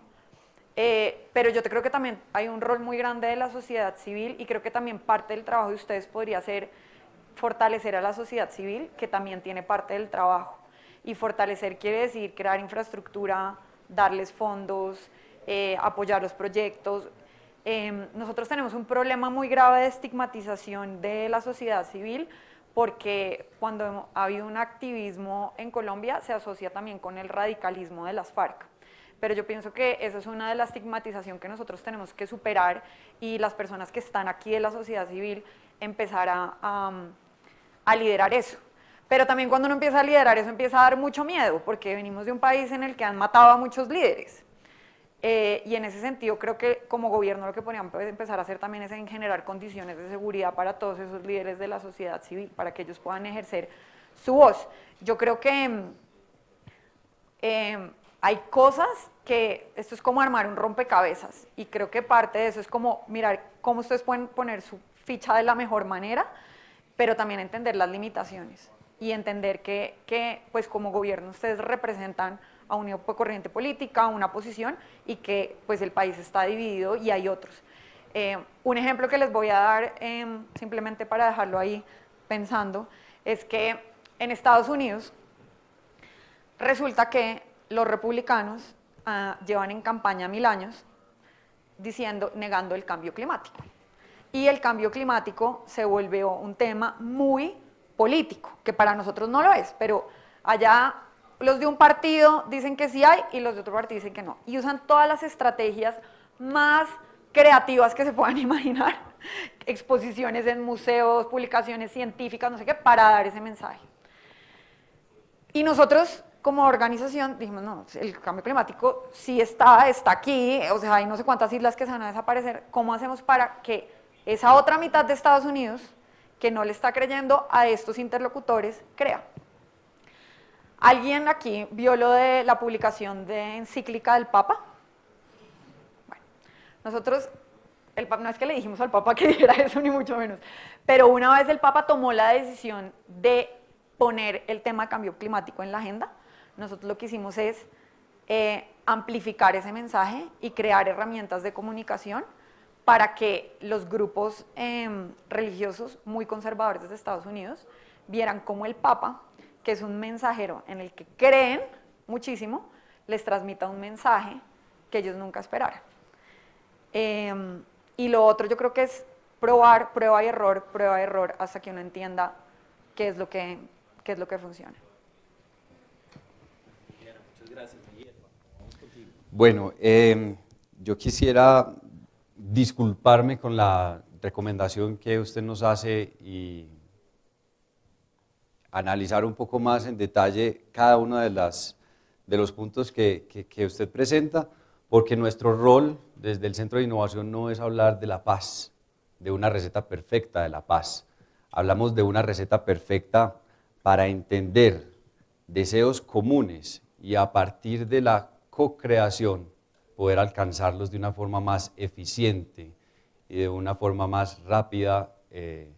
eh, pero yo te creo que también hay un rol muy grande de la sociedad civil y creo que también parte del trabajo de ustedes podría ser fortalecer a la sociedad civil, que también tiene parte del trabajo. Y fortalecer quiere decir crear infraestructura, darles fondos, eh, apoyar los proyectos. Em, nosotros tenemos un problema muy grave de estigmatización de la sociedad civil porque cuando ha habido un activismo en Colombia se asocia también con el radicalismo de las FARC pero yo pienso que esa es una de las estigmatización que nosotros tenemos que superar y las personas que están aquí en la sociedad civil empezar a, liderar eso. Pero también cuando uno empieza a liderar eso empieza a dar mucho miedo, porque venimos de un país en el que han matado a muchos líderes. Eh, y en ese sentido creo que como gobierno lo que podrían empezar a hacer también es en generar condiciones de seguridad para todos esos líderes de la sociedad civil, para que ellos puedan ejercer su voz. Yo creo que em, em, hay cosas que esto es como armar un rompecabezas y creo que parte de eso es como mirar cómo ustedes pueden poner su ficha de la mejor manera, pero también entender las limitaciones y entender que, pues como gobierno ustedes representan a una corriente política, a una posición y que pues el país está dividido y hay otros. Eh, un ejemplo que les voy a dar em, simplemente para dejarlo ahí pensando es que en Estados Unidos resulta que los republicanos ah, llevan en campaña mil años diciendo, negando el cambio climático. Y el cambio climático se volvió un tema muy político, que para nosotros no lo es, pero allá los de un partido dicen que sí hay y los de otro partido dicen que no. Y usan todas las estrategias más creativas que se puedan imaginar, exposiciones en museos, publicaciones científicas, no sé qué, para dar ese mensaje. Y nosotros como organización dijimos, no, el cambio climático sí está, está aquí, o sea, hay no sé cuántas islas que se van a desaparecer, ¿cómo hacemos para que esa otra mitad de Estados Unidos, que no le está creyendo a estos interlocutores, crea? ¿Alguien aquí vio lo de la publicación de encíclica del Papa? Bueno, nosotros, el Papa, no es que le dijimos al Papa que dijera eso, ni mucho menos, pero una vez el Papa tomó la decisión de poner el tema de cambio climático en la agenda, nosotros lo que hicimos es eh, amplificar ese mensaje y crear herramientas de comunicación para que los grupos em, religiosos muy conservadores de Estados Unidos vieran cómo el Papa, que es un mensajero en el que creen muchísimo, les transmita un mensaje que ellos nunca esperaran. Em, y lo otro yo creo que es probar, prueba y error, prueba y error, hasta que uno entienda qué es lo que, qué es lo que funciona. Bueno, em, yo quisiera disculparme con la recomendación que usted nos hace y analizar un poco más en detalle cada uno de, los puntos que, que usted presenta, porque nuestro rol desde el Centro de Innovación no es hablar de la paz, de una receta perfecta de la paz. Hablamos de una receta perfecta para entender deseos comunes y a partir de la creación poder alcanzarlos de una forma más eficiente y de una forma más rápida eh,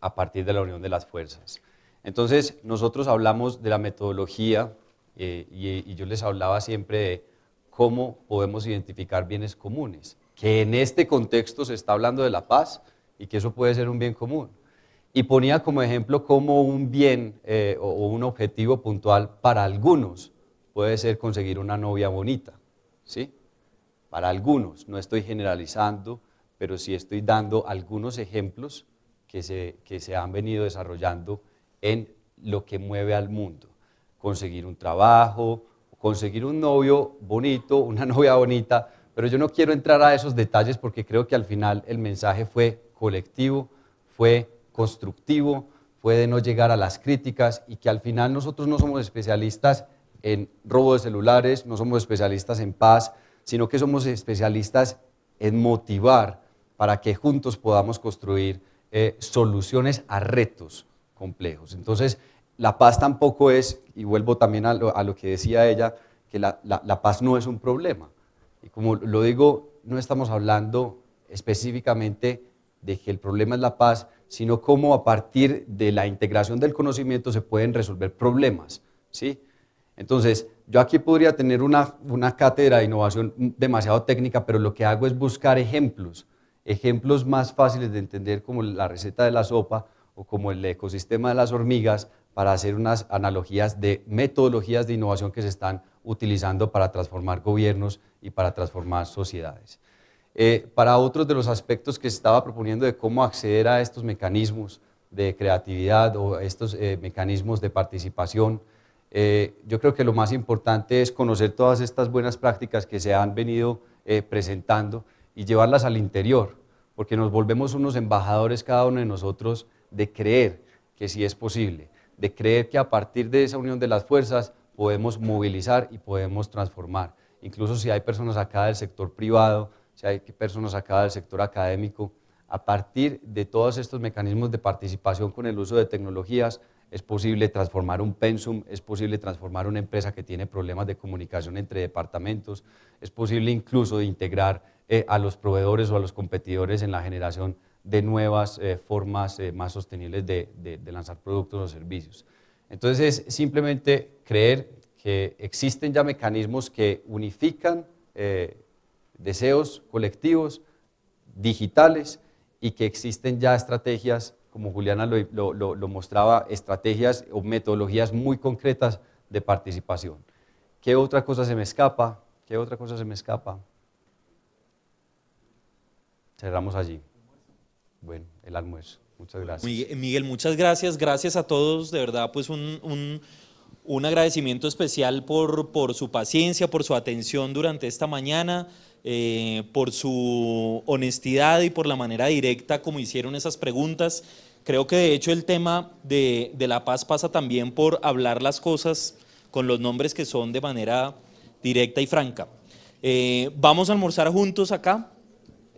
a partir de la unión de las fuerzas. Entonces, nosotros hablamos de la metodología eh, y, yo les hablaba siempre de cómo podemos identificar bienes comunes, que en este contexto se está hablando de la paz y que eso puede ser un bien común y ponía como ejemplo cómo un bien eh, o, un objetivo puntual para algunos puede ser conseguir una novia bonita, ¿sí? Para algunos, no estoy generalizando, pero sí estoy dando algunos ejemplos que se, que se han venido desarrollando en lo que mueve al mundo. Conseguir un trabajo, conseguir un novio bonito, una novia bonita, pero yo no quiero entrar a esos detalles porque creo que al final el mensaje fue colectivo, fue constructivo, fue de no llegar a las críticas y que al final nosotros no somos especialistas en robo de celulares, no somos especialistas en paz, sino que somos especialistas en motivar para que juntos podamos construir eh, soluciones a retos complejos. Entonces, la paz tampoco es, y vuelvo también a lo, que decía ella, que la, la paz no es un problema. Y como lo digo, no estamos hablando específicamente de que el problema es la paz, sino cómo a partir de la integración del conocimiento se pueden resolver problemas. ¿sí? Entonces, yo aquí podría tener una, cátedra de innovación demasiado técnica, pero lo que hago es buscar ejemplos, ejemplos más fáciles de entender como la receta de la sopa o como el ecosistema de las hormigas para hacer unas analogías de metodologías de innovación que se están utilizando para transformar gobiernos y para transformar sociedades. Eh, para otros de los aspectos que estaba proponiendo de cómo acceder a estos mecanismos de creatividad o estos eh, mecanismos de participación, eh, yo creo que lo más importante es conocer todas estas buenas prácticas que se han venido eh, presentando y llevarlas al interior, porque nos volvemos unos embajadores cada uno de nosotros de creer que sí es posible, de creer que a partir de esa unión de las fuerzas podemos movilizar y podemos transformar. Incluso si hay personas acá del sector privado, si hay personas acá del sector académico, a partir de todos estos mecanismos de participación con el uso de tecnologías, es posible transformar un pensum, es posible transformar una empresa que tiene problemas de comunicación entre departamentos, es posible incluso integrar eh, a los proveedores o a los competidores en la generación de nuevas eh, formas eh, más sostenibles de, lanzar productos o servicios. Entonces es simplemente creer que existen ya mecanismos que unifican deseos colectivos, digitales, y que existen ya estrategias como Juliana lo, mostraba, estrategias o metodologías muy concretas de participación. ¿Qué otra cosa se me escapa? ¿Qué otra cosa se me escapa? Cerramos allí. Bueno, el almuerzo. Muchas gracias. Miguel, eh, muchas gracias. Gracias a todos. De verdad, pues un, agradecimiento especial por, por, su paciencia, por su atención durante esta mañana, eh, por su honestidad y por la manera directa como hicieron esas preguntas. Creo que de hecho el tema de, de, la paz pasa también por hablar las cosas con los nombres que son de manera directa y franca. Eh, vamos a almorzar juntos acá.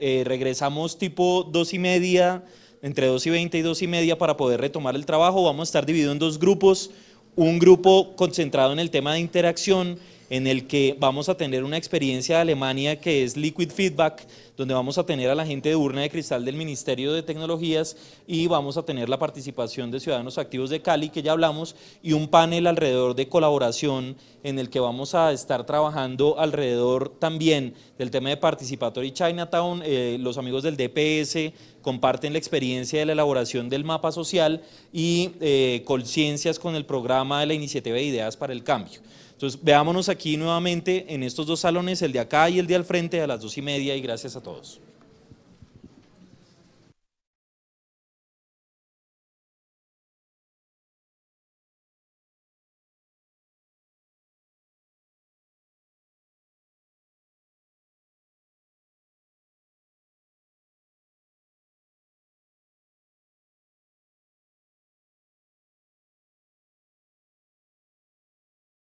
Eh, regresamos tipo dos y media, entre dos y veinte y dos y media para poder retomar el trabajo. Vamos a estar divididos en dos grupos. Un grupo concentrado en el tema de interacción en el que vamos a tener una experiencia de Alemania que es Liquid Feedback, donde vamos a tener a la gente de Urna de Cristal del Ministerio de Tecnologías y vamos a tener la participación de Ciudadanos Activos de Cali, que ya hablamos, y un panel alrededor de colaboración en el que vamos a estar trabajando alrededor también del tema de Participatory Chinatown. Eh, los amigos del DPS comparten la experiencia de la elaboración del mapa social y eh, conciencias con el programa de la iniciativa de Ideas para el Cambio. Entonces, veámonos aquí nuevamente en estos dos salones, el de acá y el de al frente, a las dos y media, y gracias a todos.